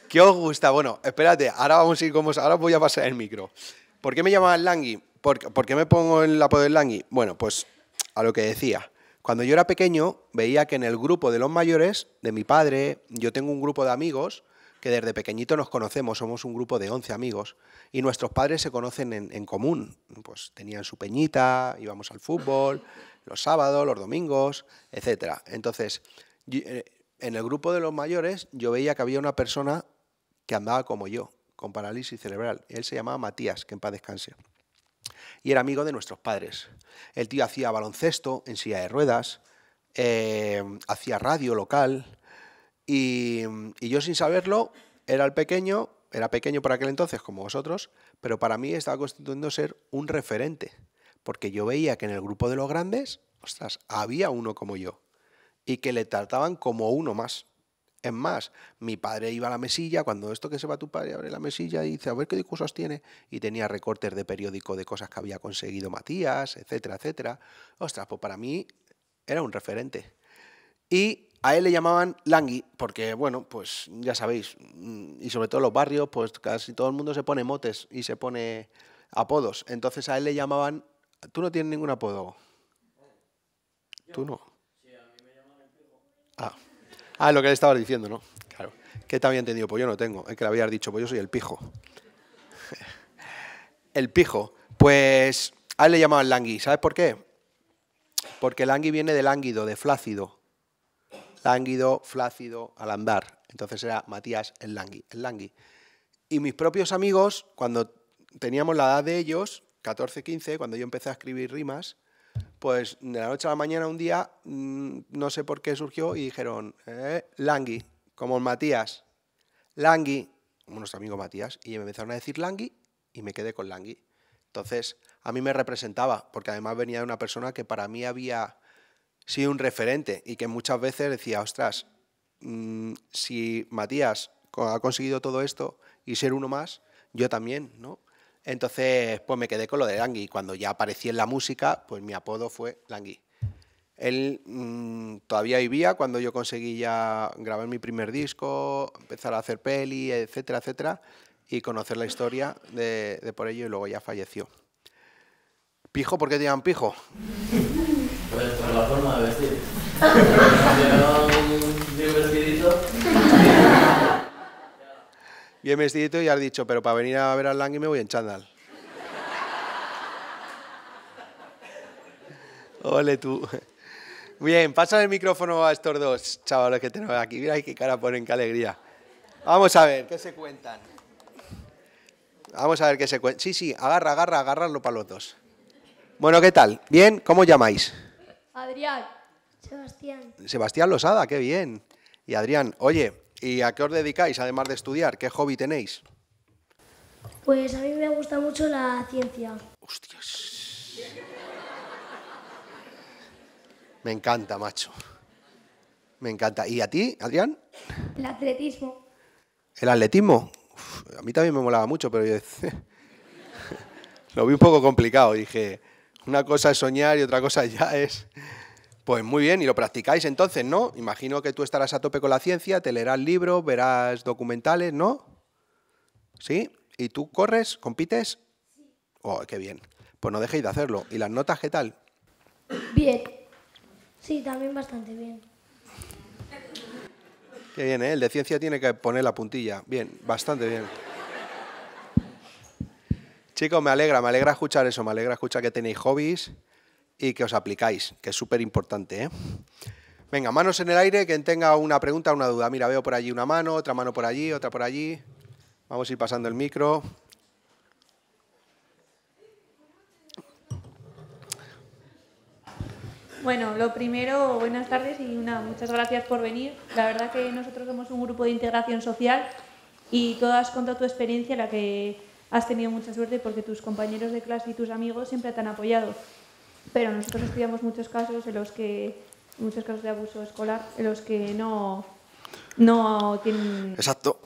¿Qué os gusta? Bueno, espérate, ahora vamos a ir como... Ahora voy a pasar el micro. ¿Por qué me llamaban Langui? ¿Por, qué me pongo el apodo de Langui? Bueno, pues a lo que decía. Cuando yo era pequeño, veía que en el grupo de los mayores, de mi padre, yo tengo un grupo de amigos que desde pequeñito nos conocemos, somos un grupo de 11 amigos y nuestros padres se conocen en, común. Pues tenían su peñita, íbamos al fútbol, los sábados, los domingos, etc. Entonces, eh, en el grupo de los mayores yo veía que había una persona que andaba como yo, con parálisis cerebral. Él se llamaba Matías, que en paz descanse. Y era amigo de nuestros padres. El tío hacía baloncesto en silla de ruedas, eh, hacía radio local, y, yo sin saberlo, era el pequeño, era pequeño para aquel entonces como vosotros, pero para mí estaba constituyendo ser un referente, porque yo veía que en el grupo de los grandes, ostras, había uno como yo, y que le trataban como uno más. Es más, mi padre iba a la mesilla, cuando esto que se va tu padre abre la mesilla y dice, a ver qué discursos tiene, y tenía recortes de periódico de cosas que había conseguido Matías, etcétera, etcétera. Ostras, pues para mí era un referente. Y a él le llamaban Langui porque, bueno, pues ya sabéis, y sobre todo en los barrios, pues casi todo el mundo se pone motes y se pone apodos. Entonces a él le llamaban... Tú no tienes ningún apodo. Tú no. Sí, a mí me pijo. Ah. ah, lo que le estabas diciendo, ¿no? Claro. ¿Qué te había entendido? Pues yo no tengo. Es que lo habías dicho, pues yo soy el pijo. el pijo. Pues a él le llamaban Langui. ¿Sabes por qué? Porque Langui viene de lánguido, de flácido lánguido, flácido, al andar. Entonces era Matías el Langui, el Langi. Y mis propios amigos, cuando teníamos la edad de ellos, 14, 15, cuando yo empecé a escribir rimas, pues de la noche a la mañana un día, mm, no sé por qué surgió, y dijeron, eh, Langui, como Matías, Langui, como nuestro amigo Matías, y me empezaron a decir Langui y me quedé con Langui. Entonces, a mí me representaba, porque además venía de una persona que para mí había sí un referente y que muchas veces decía, ostras, mm, si Matías ha conseguido todo esto y ser uno más, yo también, ¿no? Entonces, pues me quedé con lo de Langui. Cuando ya aparecí en la música, pues mi apodo fue Langui. Él mm, todavía vivía cuando yo conseguí ya grabar mi primer disco, empezar a hacer peli, etcétera, etcétera, y conocer la historia de, de por ello, y luego ya falleció. ¿Pijo? ¿Por qué te llaman pijo? Pues por la forma de vestir. Bien vestidito. Bien vestidito y has dicho, pero para venir a ver al y me voy en chándal. Ole tú. Bien, pasa el micrófono a estos dos chavales que tenemos aquí. Mira qué cara ponen, qué alegría. Vamos a ver, ¿qué se cuentan? Vamos a ver qué se cuentan. Sí, sí, agarra, agarra, agarrarlo para los dos. Bueno, ¿qué tal? ¿Bien? ¿Cómo llamáis? Adrián. Sebastián. Sebastián Losada, qué bien. Y Adrián, oye, ¿y a qué os dedicáis además de estudiar? ¿Qué hobby tenéis? Pues a mí me gusta mucho la ciencia. Hostias. Me encanta, macho. Me encanta. ¿Y a ti, Adrián? El atletismo. ¿El atletismo? a mí también me molaba mucho, pero yo... lo vi un poco complicado. Dije, una cosa es soñar y otra cosa ya es... Pues muy bien, y lo practicáis entonces, ¿no? Imagino que tú estarás a tope con la ciencia, te leerás libros, verás documentales, ¿no? ¿Sí? ¿Y tú corres, compites? Oh, qué bien. Pues no dejéis de hacerlo. ¿Y las notas qué tal? Bien. Sí, también bastante bien. Qué bien, ¿eh? El de ciencia tiene que poner la puntilla. Bien, bastante bien. Chicos, me alegra, me alegra escuchar eso, me alegra escuchar que tenéis hobbies y que os aplicáis, que es súper importante. ¿eh? Venga, manos en el aire, quien tenga una pregunta, una duda. Mira, veo por allí una mano, otra mano por allí, otra por allí. Vamos a ir pasando el micro. Bueno, lo primero, buenas tardes y una, muchas gracias por venir. La verdad que nosotros somos un grupo de integración social y tú has contado tu experiencia, la que has tenido mucha suerte porque tus compañeros de clase y tus amigos siempre te han apoyado. Pero nosotros estudiamos muchos casos en los que muchos casos de abuso escolar en los que no no tienen Exacto.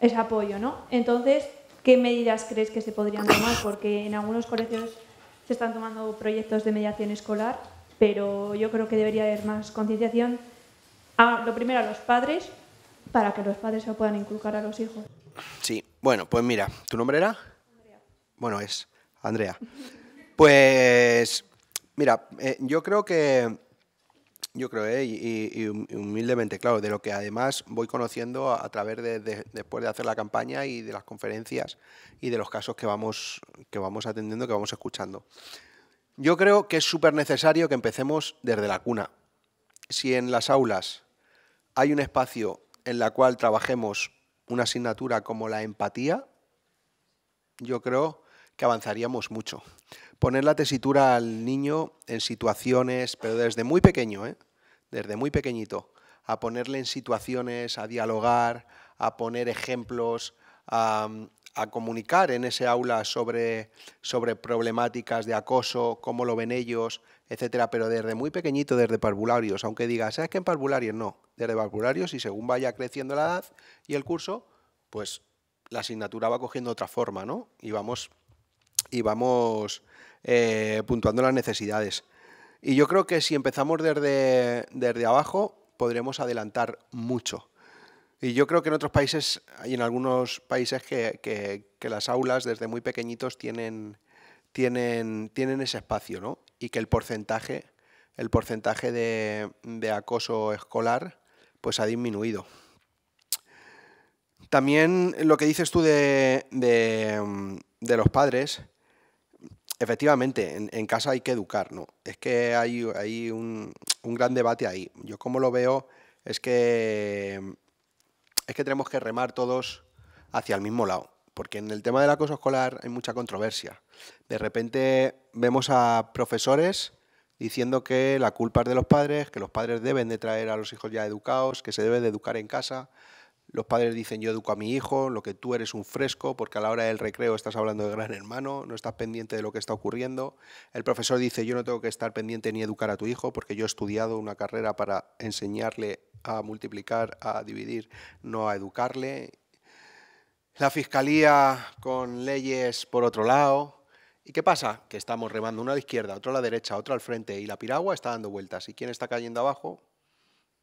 ese apoyo, ¿no? Entonces, ¿qué medidas crees que se podrían tomar? Porque en algunos colegios se están tomando proyectos de mediación escolar, pero yo creo que debería haber más concienciación, a, lo primero a los padres, para que los padres se puedan inculcar a los hijos. Sí, bueno, pues mira, ¿tu nombre era? Bueno, es Andrea. Pues, mira, eh, yo creo que, yo creo, eh, y, humildemente, claro, de lo que además voy conociendo a, través de, después de hacer la campaña y de las conferencias y de los casos que vamos, que vamos atendiendo, que vamos escuchando. Yo creo que es súper necesario que empecemos desde la cuna. Si en las aulas hay un espacio en la cual trabajemos una asignatura como la empatía, yo creo que avanzaríamos mucho. Poner la tesitura al niño en situaciones, pero desde muy pequeño, ¿eh? desde muy pequeñito, a ponerle en situaciones, a dialogar, a poner ejemplos, a, comunicar en ese aula sobre, sobre problemáticas de acoso, cómo lo ven ellos, etcétera, pero desde muy pequeñito, desde parvularios, aunque digas, ¿sabes que en parvularios no? Desde parvularios y según vaya creciendo la edad y el curso, pues la asignatura va cogiendo otra forma, ¿no? Y vamos y vamos eh, puntuando las necesidades. Y yo creo que si empezamos desde, desde abajo, podremos adelantar mucho. Y yo creo que en otros países, hay en algunos países que, las aulas desde muy pequeñitos tienen, tienen, tienen ese espacio, ¿no? Y que el porcentaje, el porcentaje de, acoso escolar pues ha disminuido. También lo que dices tú de los padres, Efectivamente, en, casa hay que educar, ¿no? Es que hay, un, gran debate ahí. Yo como lo veo es que, es que tenemos que remar todos hacia el mismo lado, porque en el tema del acoso escolar hay mucha controversia. De repente vemos a profesores diciendo que la culpa es de los padres, que los padres deben de traer a los hijos ya educados, que se debe de educar en casa. Los padres dicen yo educo a mi hijo, lo que tú eres un fresco, porque a la hora del recreo estás hablando de gran hermano, no estás pendiente de lo que está ocurriendo. El profesor dice yo no tengo que estar pendiente ni educar a tu hijo, porque yo he estudiado una carrera para enseñarle a multiplicar, a dividir, no a educarle. La fiscalía con leyes por otro lado, ¿Y qué pasa? Que estamos remando una a la izquierda, otra a la derecha, otro al frente y la piragua está dando vueltas. ¿Y quién está cayendo abajo?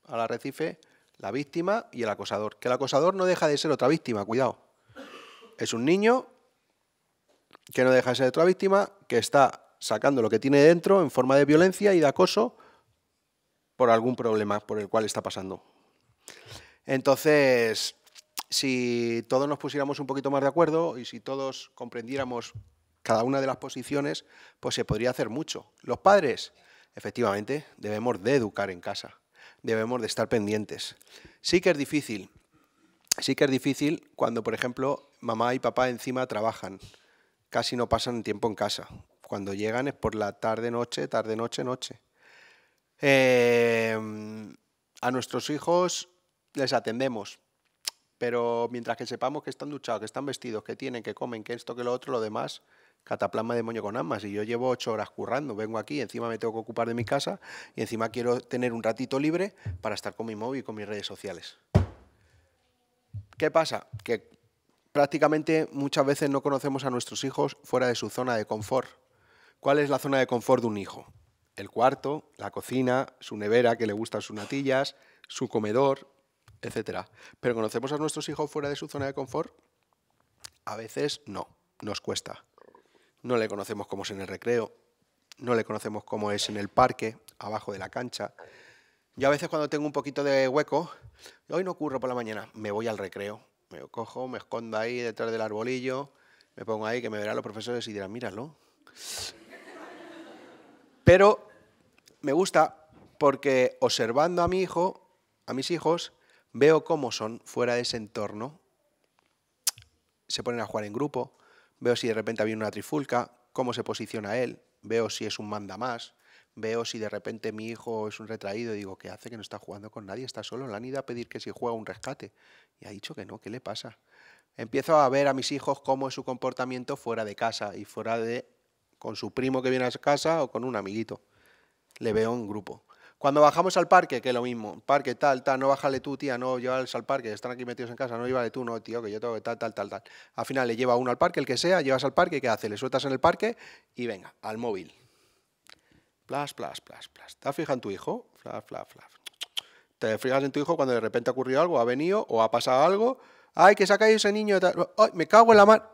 Al arrecife, la víctima y el acosador. Que el acosador no deja de ser otra víctima, cuidado. Es un niño que no deja de ser otra víctima, que está sacando lo que tiene dentro en forma de violencia y de acoso por algún problema por el cual está pasando. Entonces, si todos nos pusiéramos un poquito más de acuerdo y si todos comprendiéramos cada una de las posiciones, pues se podría hacer mucho. Los padres, efectivamente, debemos de educar en casa debemos de estar pendientes. Sí que es difícil, sí que es difícil cuando, por ejemplo, mamá y papá encima trabajan, casi no pasan tiempo en casa. Cuando llegan es por la tarde, noche, tarde, noche, noche. Em, a nuestros hijos les atendemos, pero mientras que sepamos que están duchados, que están vestidos, que tienen, que comen, que esto, que lo otro, lo demás, cataplasma de moño con ambas. Y yo llevo ocho horas currando, vengo aquí, encima me tengo que ocupar de mi casa y encima quiero tener un ratito libre para estar con mi móvil y con mis redes sociales. ¿Qué pasa? Que prácticamente muchas veces no conocemos a nuestros hijos fuera de su zona de confort. ¿Cuál es la zona de confort de un hijo? El cuarto, la cocina, su nevera que le gustan sus natillas, su comedor, etcétera. Pero conocemos a nuestros hijos fuera de su zona de confort. A veces no, nos cuesta no le conocemos cómo es en el recreo, no le conocemos cómo es en el parque, abajo de la cancha. Yo a veces cuando tengo un poquito de hueco, hoy no curro por la mañana, me voy al recreo, me cojo, me escondo ahí detrás del arbolillo, me pongo ahí que me verán los profesores y dirán, míralo. Pero me gusta porque observando a mi hijo, a mis hijos, veo cómo son fuera de ese entorno. Se ponen a jugar en grupo, veo si de repente había una trifulca, cómo se posiciona él, veo si es un manda más, veo si de repente mi hijo es un retraído y digo, ¿qué hace que no está jugando con nadie? Está solo, en la ido a pedir que si juega un rescate. Y ha dicho que no, ¿qué le pasa? Empiezo a ver a mis hijos cómo es su comportamiento fuera de casa y fuera de con su primo que viene a casa o con un amiguito. Le veo un grupo. Cuando bajamos al parque, que es lo mismo, parque tal, tal, no bájale tú, tía, no llévales al parque, están aquí metidos en casa, no llévale tú, no, tío, que yo tengo que tal, tal, tal, tal. Al final le lleva uno al parque, el que sea, llevas al parque, ¿qué hace? Le sueltas en el parque y venga, al móvil. Plas, plas, plas, plas. ¿Te fijas en tu hijo? Flas, flas, flas. Te fijas en tu hijo cuando de repente ha ocurrido algo, ha venido o ha pasado algo. ¡Ay, que se ha caído ese niño! ¡Ay, me cago en la mar!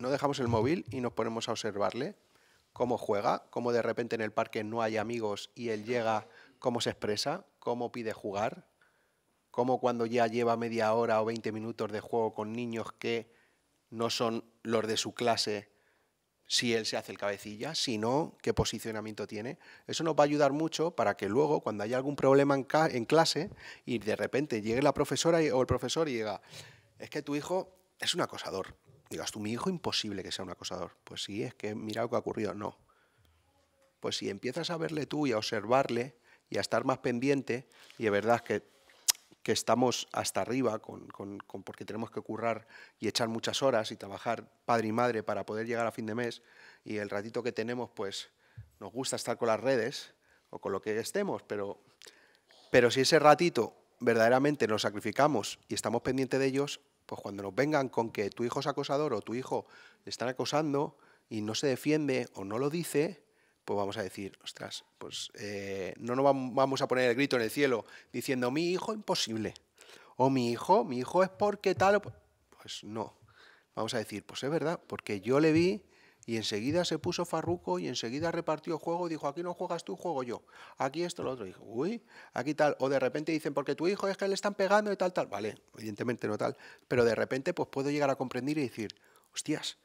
No dejamos el móvil y nos ponemos a observarle cómo juega, cómo de repente en el parque no hay amigos y él llega, cómo se expresa, cómo pide jugar, cómo cuando ya lleva media hora o 20 minutos de juego con niños que no son los de su clase, si él se hace el cabecilla, si no, qué posicionamiento tiene. Eso nos va a ayudar mucho para que luego, cuando haya algún problema en, clase y de repente llegue la profesora o el profesor y diga, es que tu hijo es un acosador Digas tú, mi hijo imposible que sea un acosador. Pues sí, es que mira lo que ha ocurrido. No. Pues si empiezas a verle tú y a observarle y a estar más pendiente, y de verdad que, estamos hasta arriba con, con, porque tenemos que currar y echar muchas horas y trabajar padre y madre para poder llegar a fin de mes, y el ratito que tenemos, pues nos gusta estar con las redes o con lo que estemos, pero, pero si ese ratito verdaderamente nos sacrificamos y estamos pendientes de ellos, pues cuando nos vengan con que tu hijo es acosador o tu hijo le están acosando y no se defiende o no lo dice, pues vamos a decir, ostras, pues eh, no nos vamos a poner el grito en el cielo diciendo, mi hijo imposible, o mi hijo, mi hijo es porque tal, pues no, vamos a decir, pues es verdad, porque yo le vi y enseguida se puso farruco y enseguida repartió juego y dijo, aquí no juegas tú, juego yo. Aquí esto, lo otro. Y dijo, uy, aquí tal. O de repente dicen, porque tu hijo es que le están pegando y tal, tal. Vale, evidentemente no tal. Pero de repente pues puedo llegar a comprender y decir, hostias,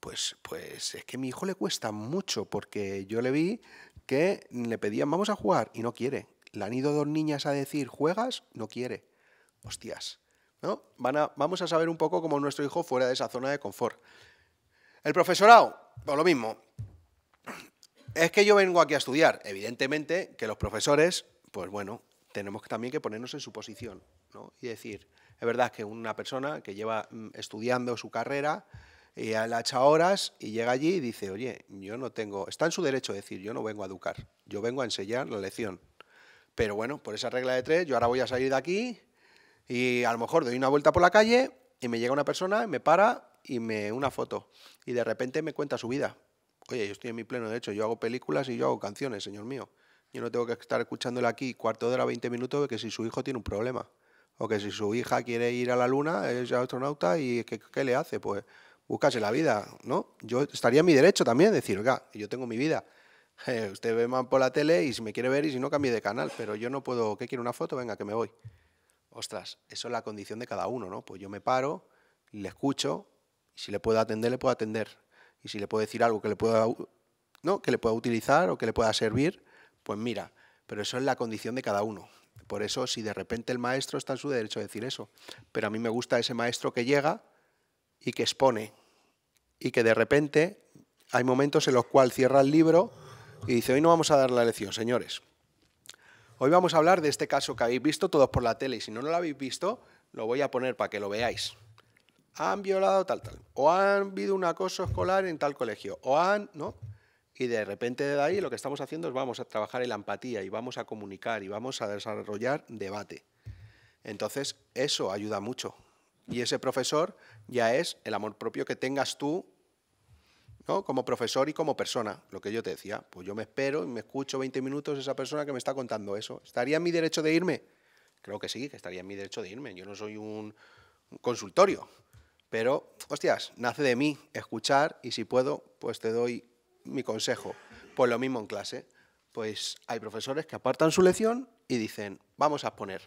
pues, pues es que a mi hijo le cuesta mucho porque yo le vi que le pedían, vamos a jugar, y no quiere. Le han ido dos niñas a decir, juegas, no quiere. Hostias. ¿No? Van a, vamos a saber un poco cómo nuestro hijo fuera de esa zona de confort. El profesorado, pues lo mismo. Es que yo vengo aquí a estudiar. Evidentemente que los profesores, pues bueno, tenemos también que ponernos en su posición ¿no? y decir, es verdad que una persona que lleva mm, estudiando su carrera y le ha horas y llega allí y dice, oye, yo no tengo, está en su derecho decir, yo no vengo a educar, yo vengo a enseñar la lección. Pero bueno, por esa regla de tres, yo ahora voy a salir de aquí y a lo mejor doy una vuelta por la calle y me llega una persona y me para y me una foto y de repente me cuenta su vida. Oye, yo estoy en mi pleno derecho, yo hago películas y yo hago canciones, señor mío. Yo no tengo que estar escuchándole aquí cuarto de hora, 20 minutos que si su hijo tiene un problema. O que si su hija quiere ir a la luna, es astronauta y ¿qué, le hace? Pues buscase la vida, ¿no? Yo estaría en mi derecho también decir, oiga, yo tengo mi vida. Eh, usted ve más por la tele y si me quiere ver y si no, cambie de canal. Pero yo no puedo, ¿qué quiere una foto? Venga, que me voy. Ostras, eso es la condición de cada uno, ¿no? Pues yo me paro, le escucho, si le puedo atender, le puedo atender. Y si le puedo decir algo que le pueda, ¿no? que le pueda utilizar o que le pueda servir, pues mira. Pero eso es la condición de cada uno. Por eso, si de repente el maestro está en su derecho a decir eso. Pero a mí me gusta ese maestro que llega y que expone. Y que de repente hay momentos en los cuales cierra el libro y dice, hoy no vamos a dar la lección, señores. Hoy vamos a hablar de este caso que habéis visto todos por la tele y si no lo habéis visto, lo voy a poner para que lo veáis han violado tal, tal, o han habido un acoso escolar en tal colegio, o han, ¿no? Y de repente de ahí lo que estamos haciendo es vamos a trabajar en la empatía y vamos a comunicar y vamos a desarrollar debate. Entonces, eso ayuda mucho. Y ese profesor ya es el amor propio que tengas tú ¿no? como profesor y como persona. Lo que yo te decía, pues yo me espero y me escucho 20 minutos esa persona que me está contando eso. ¿Estaría en mi derecho de irme? Creo que sí, que estaría en mi derecho de irme. Yo no soy un consultorio. Pero, hostias, nace de mí escuchar y si puedo, pues te doy mi consejo. Pues lo mismo en clase. Pues hay profesores que apartan su lección y dicen, vamos a exponer.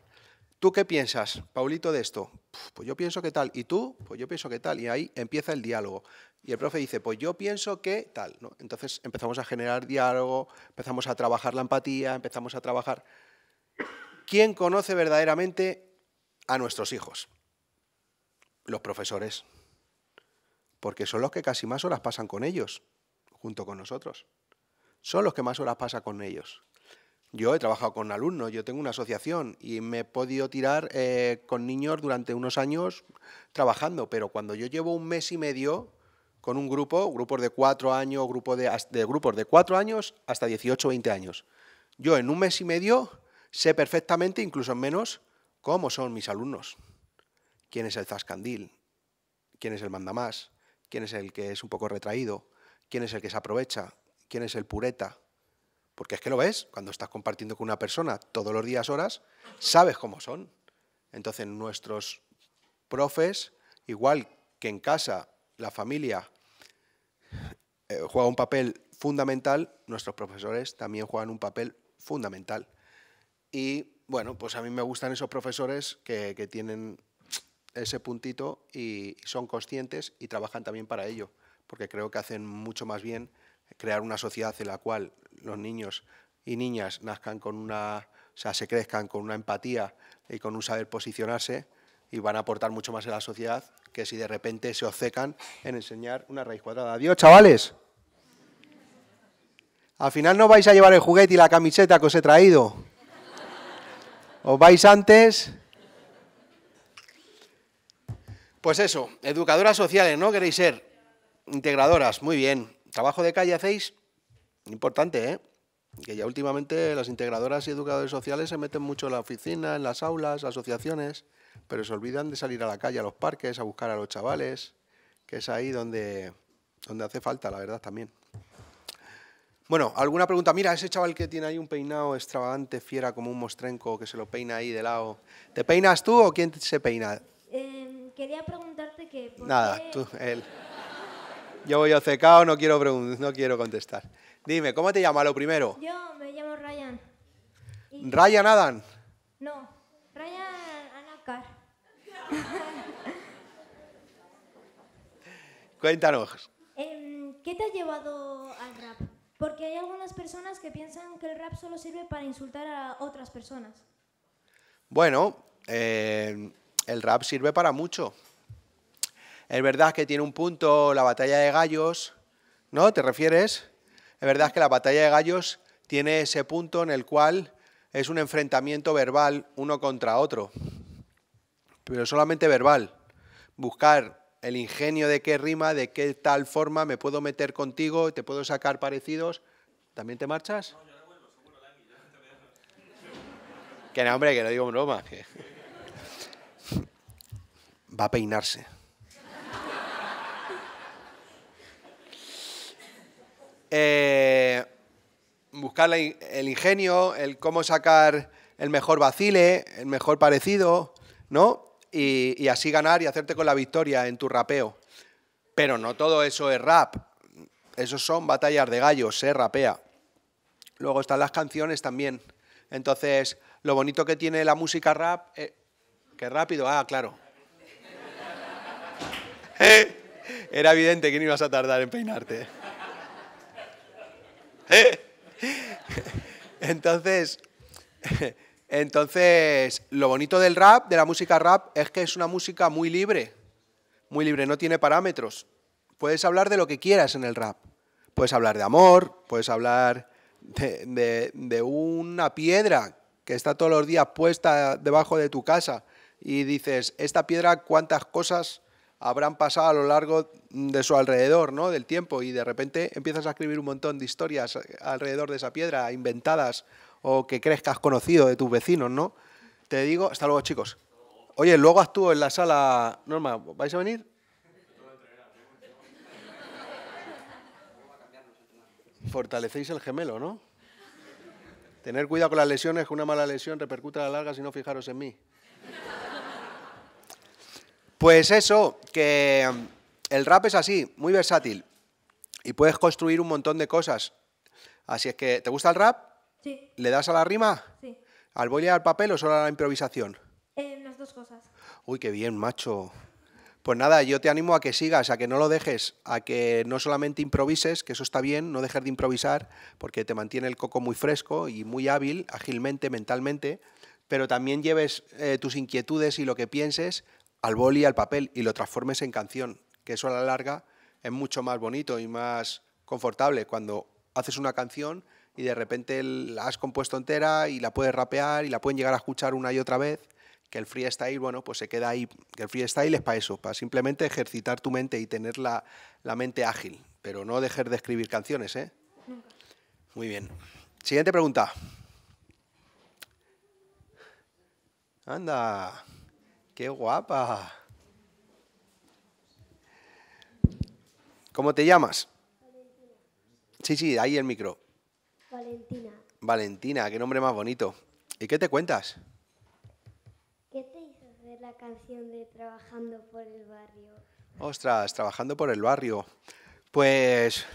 ¿Tú qué piensas, Paulito, de esto? Pues yo pienso que tal. ¿Y tú? Pues yo pienso que tal. Y ahí empieza el diálogo. Y el profe dice, pues yo pienso que tal. Entonces empezamos a generar diálogo, empezamos a trabajar la empatía, empezamos a trabajar... ¿Quién conoce verdaderamente a nuestros hijos? los profesores, porque son los que casi más horas pasan con ellos, junto con nosotros. Son los que más horas pasan con ellos. Yo he trabajado con alumnos, yo tengo una asociación y me he podido tirar eh, con niños durante unos años trabajando, pero cuando yo llevo un mes y medio con un grupo, grupos de cuatro años, grupo de, grupos de cuatro años hasta 18, 20 años, yo en un mes y medio sé perfectamente, incluso en menos, cómo son mis alumnos quién es el zascandil, quién es el mandamás, quién es el que es un poco retraído, quién es el que se aprovecha, quién es el pureta. Porque es que lo ves, cuando estás compartiendo con una persona todos los días horas, sabes cómo son. Entonces nuestros profes, igual que en casa la familia eh, juega un papel fundamental, nuestros profesores también juegan un papel fundamental. Y bueno, pues a mí me gustan esos profesores que tienen ese puntito y son conscientes y trabajan también para ello, porque creo que hacen mucho más bien crear una sociedad en la cual los niños y niñas nazcan con una, o sea, se crezcan con una empatía y con un saber posicionarse y van a aportar mucho más a la sociedad que si de repente se obcecan en enseñar una raíz cuadrada. Adiós, chavales. Al final no vais a llevar el juguete y la camiseta que os he traído. Os vais antes pues eso, educadoras sociales, ¿no? Queréis ser integradoras, muy bien. ¿Trabajo de calle hacéis? Importante, ¿eh? Que ya últimamente las integradoras y educadores sociales se meten mucho en la oficina, en las aulas, asociaciones, pero se olvidan de salir a la calle, a los parques, a buscar a los chavales, que es ahí donde, donde hace falta, la verdad, también. Bueno, alguna pregunta. Mira, ese chaval que tiene ahí un peinado extravagante, fiera, como un mostrenco, que se lo peina ahí de lado. ¿Te peinas tú o quién se peina? Eh, quería preguntarte que... Nada, tú, él. Yo voy obcecado, no quiero, no quiero contestar. Dime, ¿cómo te llamas lo primero? Yo me llamo Ryan. ¿Ryan Adam? No, Ryan Anakar. Cuéntanos. Em, ¿Qué te ha llevado al rap? Porque hay algunas personas que piensan que el rap solo sirve para insultar a otras personas. Bueno, eh, el rap sirve para mucho. Es verdad que tiene un punto la batalla de gallos, ¿no? ¿Te refieres? Es verdad que la batalla de gallos tiene ese punto en el cual es un enfrentamiento verbal uno contra otro, pero solamente verbal. Buscar el ingenio de qué rima, de qué tal forma me puedo meter contigo, te puedo sacar parecidos. ¿También te marchas? No, no Que no, hombre, que no digo broma va a peinarse. Eh, buscar el ingenio, el cómo sacar el mejor vacile, el mejor parecido, ¿no? Y, así ganar y hacerte con la victoria en tu rapeo. Pero no todo eso es rap. Esos son batallas de gallos, se rapea. Luego están las canciones también. Entonces, lo bonito que tiene la música rap, eh, que rápido, ah, claro. Era evidente que no ibas a tardar en peinarte. Entonces, entonces, lo bonito del rap, de la música rap, es que es una música muy libre. Muy libre, no tiene parámetros. Puedes hablar de lo que quieras en el rap. Puedes hablar de amor, puedes hablar de una piedra que está todos los días puesta debajo de tu casa y dices, esta piedra cuántas cosas habrán pasado a lo largo de su alrededor, ¿no? Del tiempo y de repente empiezas a escribir un montón de historias alrededor de esa piedra, inventadas o que crees que has conocido de tus vecinos, ¿no? Te digo, hasta luego chicos. Oye, luego actúo en la sala, Norma, ¿vais a venir? Fortalecéis el gemelo, ¿no? Tener cuidado con las lesiones, que una mala lesión repercute a la larga si no fijaros en mí. Pues eso, que mm, el rap es así, muy versátil. Y puedes construir un montón de cosas. Así es que, ¿te gusta el rap? Sí. ¿Le das a la rima? Sí. ¿Al bollear al papel o solo a la improvisación? las dos cosas. Uy, qué bien, macho. Pues nada, yo te animo a que sigas, a que no lo dejes, a que no solamente improvises, que eso está bien, no dejes de improvisar, porque te mantiene el coco muy fresco y muy hábil, ágilmente, mentalmente, pero también lleves eh, tus inquietudes y lo que pienses al boli, al papel y lo transformes en canción, que eso a la larga es mucho más bonito y más confortable cuando haces una canción y de repente la has compuesto entera y la puedes rapear y la pueden llegar a escuchar una y otra vez, que el freestyle, bueno, pues se queda ahí, que el freestyle es para eso, para simplemente ejercitar tu mente y tener la, la mente ágil, pero no dejar de escribir canciones, ¿eh? Muy bien. Siguiente pregunta. Anda. ¡Qué guapa! ¿Cómo te llamas? Valentina. Sí, sí, ahí el micro. Valentina. Valentina, qué nombre más bonito. ¿Y qué te cuentas? ¿Qué te hizo hacer la canción de Trabajando por el barrio? Ostras, trabajando por el barrio. Pues,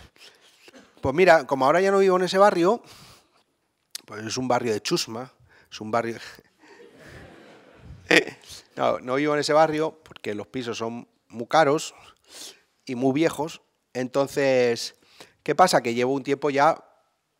pues mira, como ahora ya no vivo en ese barrio, pues es un barrio de chusma, es un barrio... No, vivo en ese barrio porque los pisos son muy caros y muy viejos. Entonces, ¿qué pasa? Que llevo un tiempo ya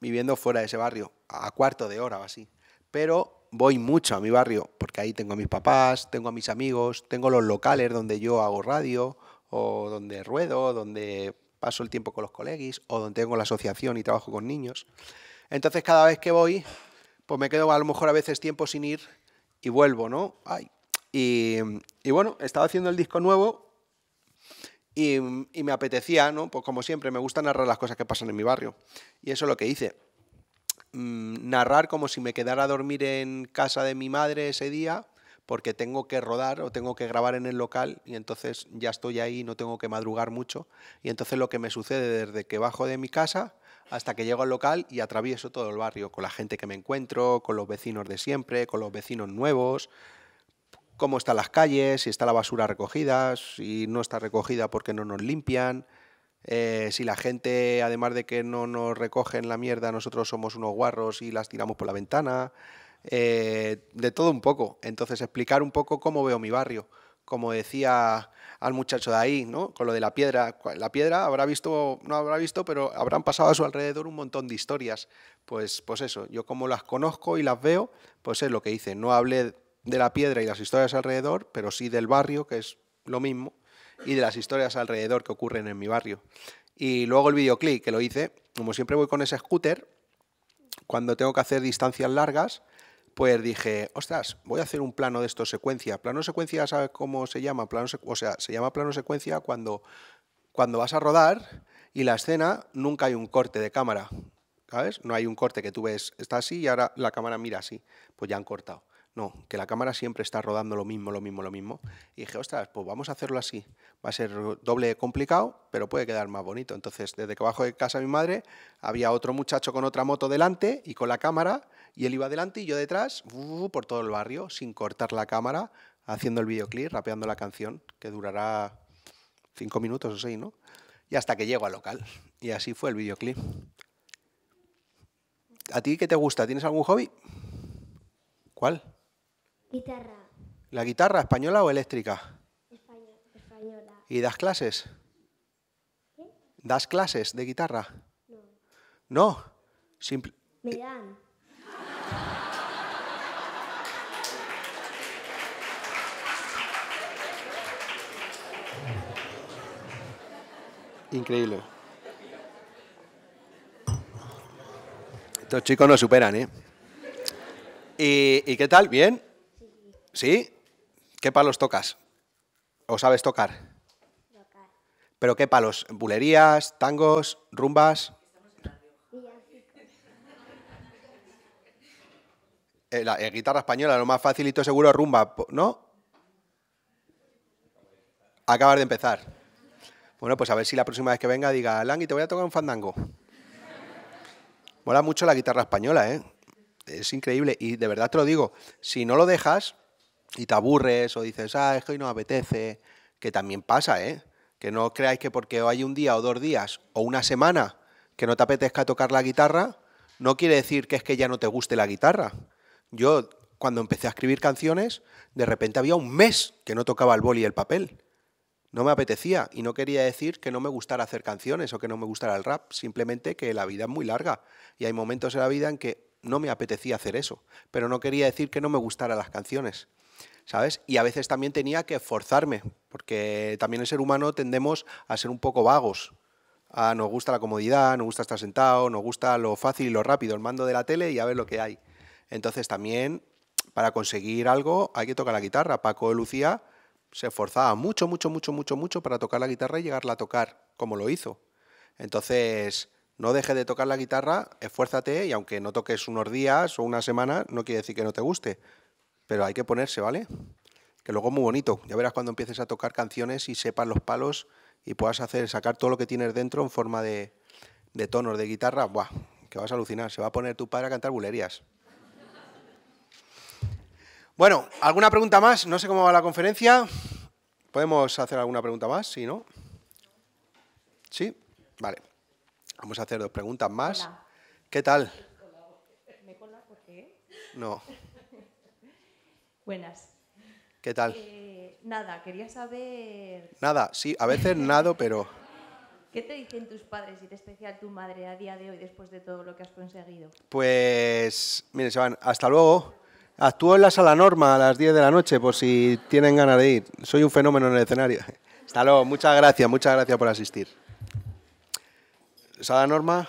viviendo fuera de ese barrio, a cuarto de hora o así. Pero voy mucho a mi barrio porque ahí tengo a mis papás, tengo a mis amigos, tengo los locales donde yo hago radio o donde ruedo, donde paso el tiempo con los colegis o donde tengo la asociación y trabajo con niños. Entonces, cada vez que voy, pues me quedo a lo mejor a veces tiempo sin ir y vuelvo, ¿no? Ay, y, bueno, estaba haciendo el disco nuevo y, me apetecía, ¿no? Pues como siempre, me gusta narrar las cosas que pasan en mi barrio. Y eso es lo que hice. Mm, narrar como si me quedara a dormir en casa de mi madre ese día, porque tengo que rodar o tengo que grabar en el local y entonces ya estoy ahí, no tengo que madrugar mucho. Y entonces lo que me sucede desde que bajo de mi casa hasta que llego al local y atravieso todo el barrio, con la gente que me encuentro, con los vecinos de siempre, con los vecinos nuevos cómo están las calles, si está la basura recogida, si no está recogida porque no nos limpian, eh, si la gente, además de que no nos recogen la mierda, nosotros somos unos guarros y las tiramos por la ventana, eh, de todo un poco. Entonces, explicar un poco cómo veo mi barrio, como decía al muchacho de ahí, ¿no? Con lo de la piedra. La piedra habrá visto, no habrá visto, pero habrán pasado a su alrededor un montón de historias. Pues, pues eso, yo como las conozco y las veo, pues es lo que hice. No hablé de la piedra y las historias alrededor, pero sí del barrio, que es lo mismo, y de las historias alrededor que ocurren en mi barrio. Y luego el videoclip, que lo hice, como siempre voy con ese scooter, cuando tengo que hacer distancias largas, pues dije, ostras, voy a hacer un plano de esto secuencia. Plano secuencia, ¿sabes cómo se llama? Plano, o sea, se llama plano secuencia cuando, cuando vas a rodar y la escena nunca hay un corte de cámara. ¿Sabes? No hay un corte que tú ves, está así y ahora la cámara mira así. Pues ya han cortado. No, que la cámara siempre está rodando lo mismo, lo mismo, lo mismo. Y dije, ostras, pues vamos a hacerlo así. Va a ser doble complicado, pero puede quedar más bonito. Entonces, desde que bajo de casa mi madre, había otro muchacho con otra moto delante y con la cámara, y él iba delante y yo detrás, por todo el barrio, sin cortar la cámara, haciendo el videoclip, rapeando la canción, que durará cinco minutos o seis, ¿no? Y hasta que llego al local. Y así fue el videoclip. ¿A ti qué te gusta? ¿Tienes algún hobby? ¿Cuál? Guitarra. ¿La guitarra española o eléctrica? Española. ¿Y das clases? ¿Das clases de guitarra? No. ¿No? Simple... Me dan. Increíble. Estos chicos no superan, ¿eh? ¿Y, ¿Y, qué tal? ¿Bien? ¿Sí? ¿Qué palos tocas? ¿O sabes tocar? ¿Pero qué palos? ¿Bulerías, tangos, rumbas? Eh, la, eh, guitarra española, lo más facilito seguro es rumba, ¿no? Acabas de empezar. Bueno, pues a ver si la próxima vez que venga diga, y te voy a tocar un fandango. Mola mucho la guitarra española, ¿eh? Es increíble. Y de verdad te lo digo, si no lo dejas, y te aburres o dices, ah, es que hoy no apetece, que también pasa, ¿eh? Que no creáis que porque hay un día o dos días o una semana que no te apetezca tocar la guitarra, no quiere decir que es que ya no te guste la guitarra. Yo, cuando empecé a escribir canciones, de repente había un mes que no tocaba el boli y el papel. No me apetecía y no quería decir que no me gustara hacer canciones o que no me gustara el rap, simplemente que la vida es muy larga y hay momentos en la vida en que no me apetecía hacer eso, pero no quería decir que no me gustaran las canciones. Y a veces también tenía que esforzarme, porque también el ser humano tendemos a ser un poco vagos. A, nos gusta la comodidad, nos gusta estar sentado, nos gusta lo fácil y lo rápido, el mando de la tele y a ver lo que hay. Entonces también, para conseguir algo, hay que tocar la guitarra. Paco de Lucía se esforzaba mucho, mucho, mucho, mucho, mucho para tocar la guitarra y llegarla a tocar, como lo hizo. Entonces, no deje de tocar la guitarra, esfuérzate y aunque no toques unos días o una semana, no quiere decir que no te guste. Pero hay que ponerse, ¿vale? Que luego es muy bonito. Ya verás cuando empieces a tocar canciones y sepas los palos y puedas hacer, sacar todo lo que tienes dentro en forma de, de tonos de guitarra, ¡buah! Que vas a alucinar. Se va a poner tu padre a cantar bulerías. Bueno, ¿alguna pregunta más? No sé cómo va la conferencia. ¿Podemos hacer alguna pregunta más? ¿si no? ¿Sí? Vale. Vamos a hacer dos preguntas más. ¿Qué tal? ¿Me por qué? No. Buenas. ¿Qué tal? Eh, nada, quería saber... Nada, sí, a veces nada, pero... ¿Qué te dicen tus padres y en especial tu madre a día de hoy después de todo lo que has conseguido? Pues, mire, van. hasta luego. Actúo en la sala Norma a las 10 de la noche por si tienen ganas de ir. Soy un fenómeno en el escenario. Hasta luego, muchas gracias, muchas gracias por asistir. Sala Norma.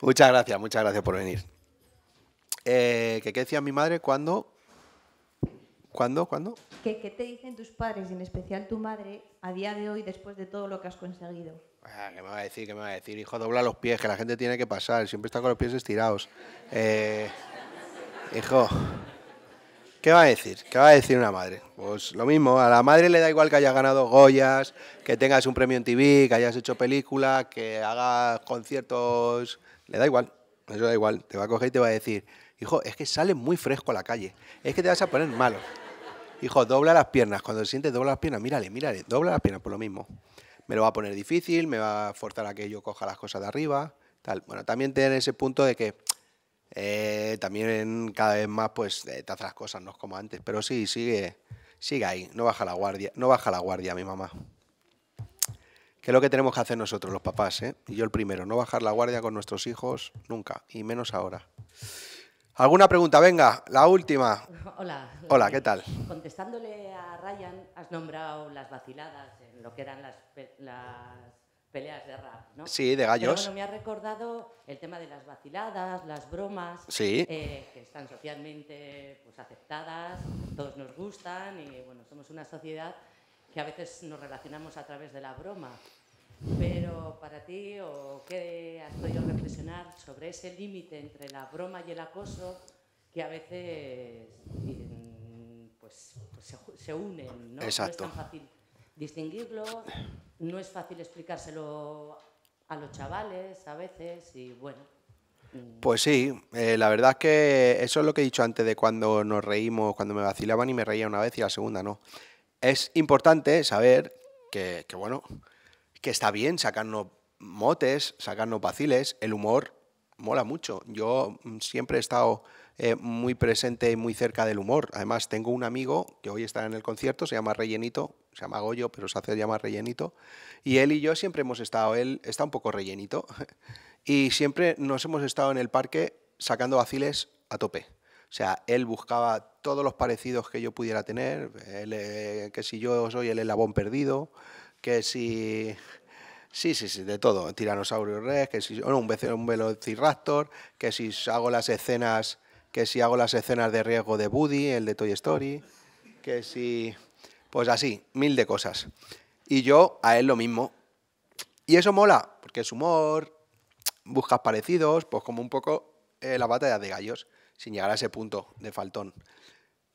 Muchas gracias, muchas gracias por venir. Eh, ¿Qué decía mi madre cuando ¿Cuándo? ¿Cuándo? ¿Qué, te dicen tus padres, y en especial tu madre, a día de hoy, después de todo lo que has conseguido? Ah, ¿Qué me va a decir? ¿Qué me va a decir? Hijo, dobla los pies, que la gente tiene que pasar. Siempre está con los pies estirados. Eh, hijo, ¿qué va a decir? ¿Qué va a decir una madre? Pues lo mismo, a la madre le da igual que hayas ganado Goyas, que tengas un premio en TV, que hayas hecho película, que hagas conciertos. Le da igual, eso da igual. Te va a coger y te va a decir, Hijo, es que sale muy fresco a la calle. Es que te vas a poner malo. Hijo, dobla las piernas. Cuando te sientes, dobla las piernas. Mírale, mírale. Dobla las piernas por lo mismo. Me lo va a poner difícil, me va a forzar a que yo coja las cosas de arriba. Tal. Bueno, también en ese punto de que eh, también cada vez más pues eh, te las cosas, no es como antes. Pero sí, sigue, sigue ahí. No baja la guardia. No baja la guardia, mi mamá que es lo que tenemos que hacer nosotros, los papás, ¿eh? y yo el primero, no bajar la guardia con nuestros hijos nunca, y menos ahora. ¿Alguna pregunta? Venga, la última. Hola. Hola, ¿qué tal? Contestándole a Ryan, has nombrado las vaciladas en lo que eran las, peleas de rap, ¿no? Sí, de gallos. bueno, me ha recordado el tema de las vaciladas, las bromas, eh, que están socialmente pues, aceptadas, todos nos gustan y bueno, somos una sociedad que a veces nos relacionamos a través de la broma. Pero para ti, qué has podido reflexionar sobre ese límite entre la broma y el acoso que a veces mm, pues, pues se, unen, ¿no? No es tan fácil distinguirlo, no es fácil explicárselo a los chavales a veces y bueno. Mm. Pues sí, eh, la verdad es que eso es lo que he dicho antes de cuando nos reímos, cuando me vacilaban y me reía una vez y la segunda no. Es importante saber que, que bueno, que está bien sacarnos motes, sacarnos vaciles, el humor mola mucho. Yo mm, siempre he estado eh, muy presente y muy cerca del humor. Además, tengo un amigo que hoy está en el concierto, se llama Rellenito, se llama Goyo, pero se hace llamar Rellenito. Y él y yo siempre hemos estado, él está un poco rellenito, y siempre nos hemos estado en el parque sacando vaciles a tope. O sea, él buscaba todos los parecidos que yo pudiera tener, eh, que si yo soy el elabón perdido, que si... Sí, sí, sí, de todo. Tiranosaurio Rex, que si... Bueno, un, Velociraptor, que si hago las escenas... Que si hago las escenas de riesgo de Woody, el de Toy Story, que si... Pues así, mil de cosas. Y yo a él lo mismo. Y eso mola, porque es humor, buscas parecidos, pues como un poco eh, la batalla de gallos, sin llegar a ese punto de faltón.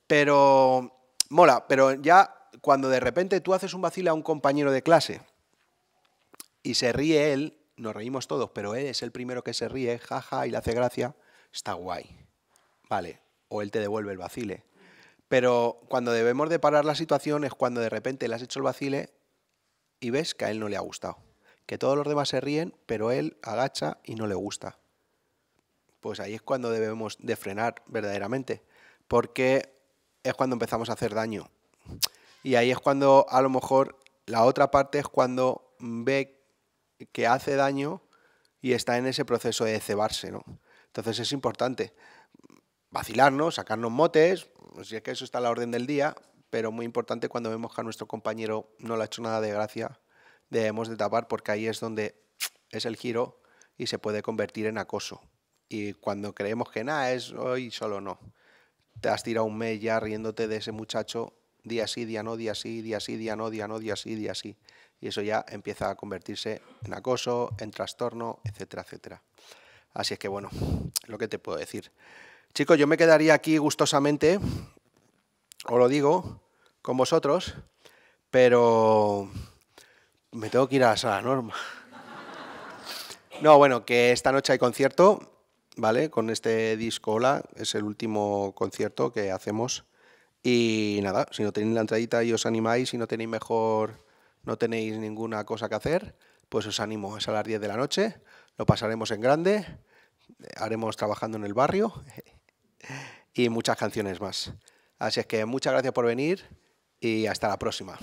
Pero mola, pero ya cuando de repente tú haces un vacile a un compañero de clase y se ríe él, nos reímos todos, pero él es el primero que se ríe, jaja, y le hace gracia, está guay. Vale, o él te devuelve el vacile. Pero cuando debemos de parar la situación es cuando de repente le has hecho el vacile y ves que a él no le ha gustado. Que todos los demás se ríen, pero él agacha y no le gusta. Pues ahí es cuando debemos de frenar verdaderamente, porque es cuando empezamos a hacer daño. Y ahí es cuando a lo mejor la otra parte es cuando ve que hace daño y está en ese proceso de cebarse, ¿no? Entonces es importante vacilarnos, sacarnos motes, pues, si es que eso está a la orden del día, pero muy importante cuando vemos que a nuestro compañero no le ha hecho nada de gracia, debemos de tapar porque ahí es donde es el giro y se puede convertir en acoso. Y cuando creemos que nada es hoy solo no. Te has tirado un mes ya riéndote de ese muchacho día sí, día no, día sí, día sí, día no, día no, día sí, día sí. Y eso ya empieza a convertirse en acoso, en trastorno, etcétera, etcétera. Así es que bueno, lo que te puedo decir. Chicos, yo me quedaría aquí gustosamente, os lo digo, con vosotros, pero me tengo que ir a la sala norma. No, bueno, que esta noche hay concierto, ¿vale? Con este disco Hola, es el último concierto que hacemos y nada, si no tenéis la entradita y os animáis, si no tenéis mejor, no tenéis ninguna cosa que hacer, pues os animo. Es a las 10 de la noche, lo pasaremos en grande, haremos trabajando en el barrio y muchas canciones más. Así es que muchas gracias por venir y hasta la próxima.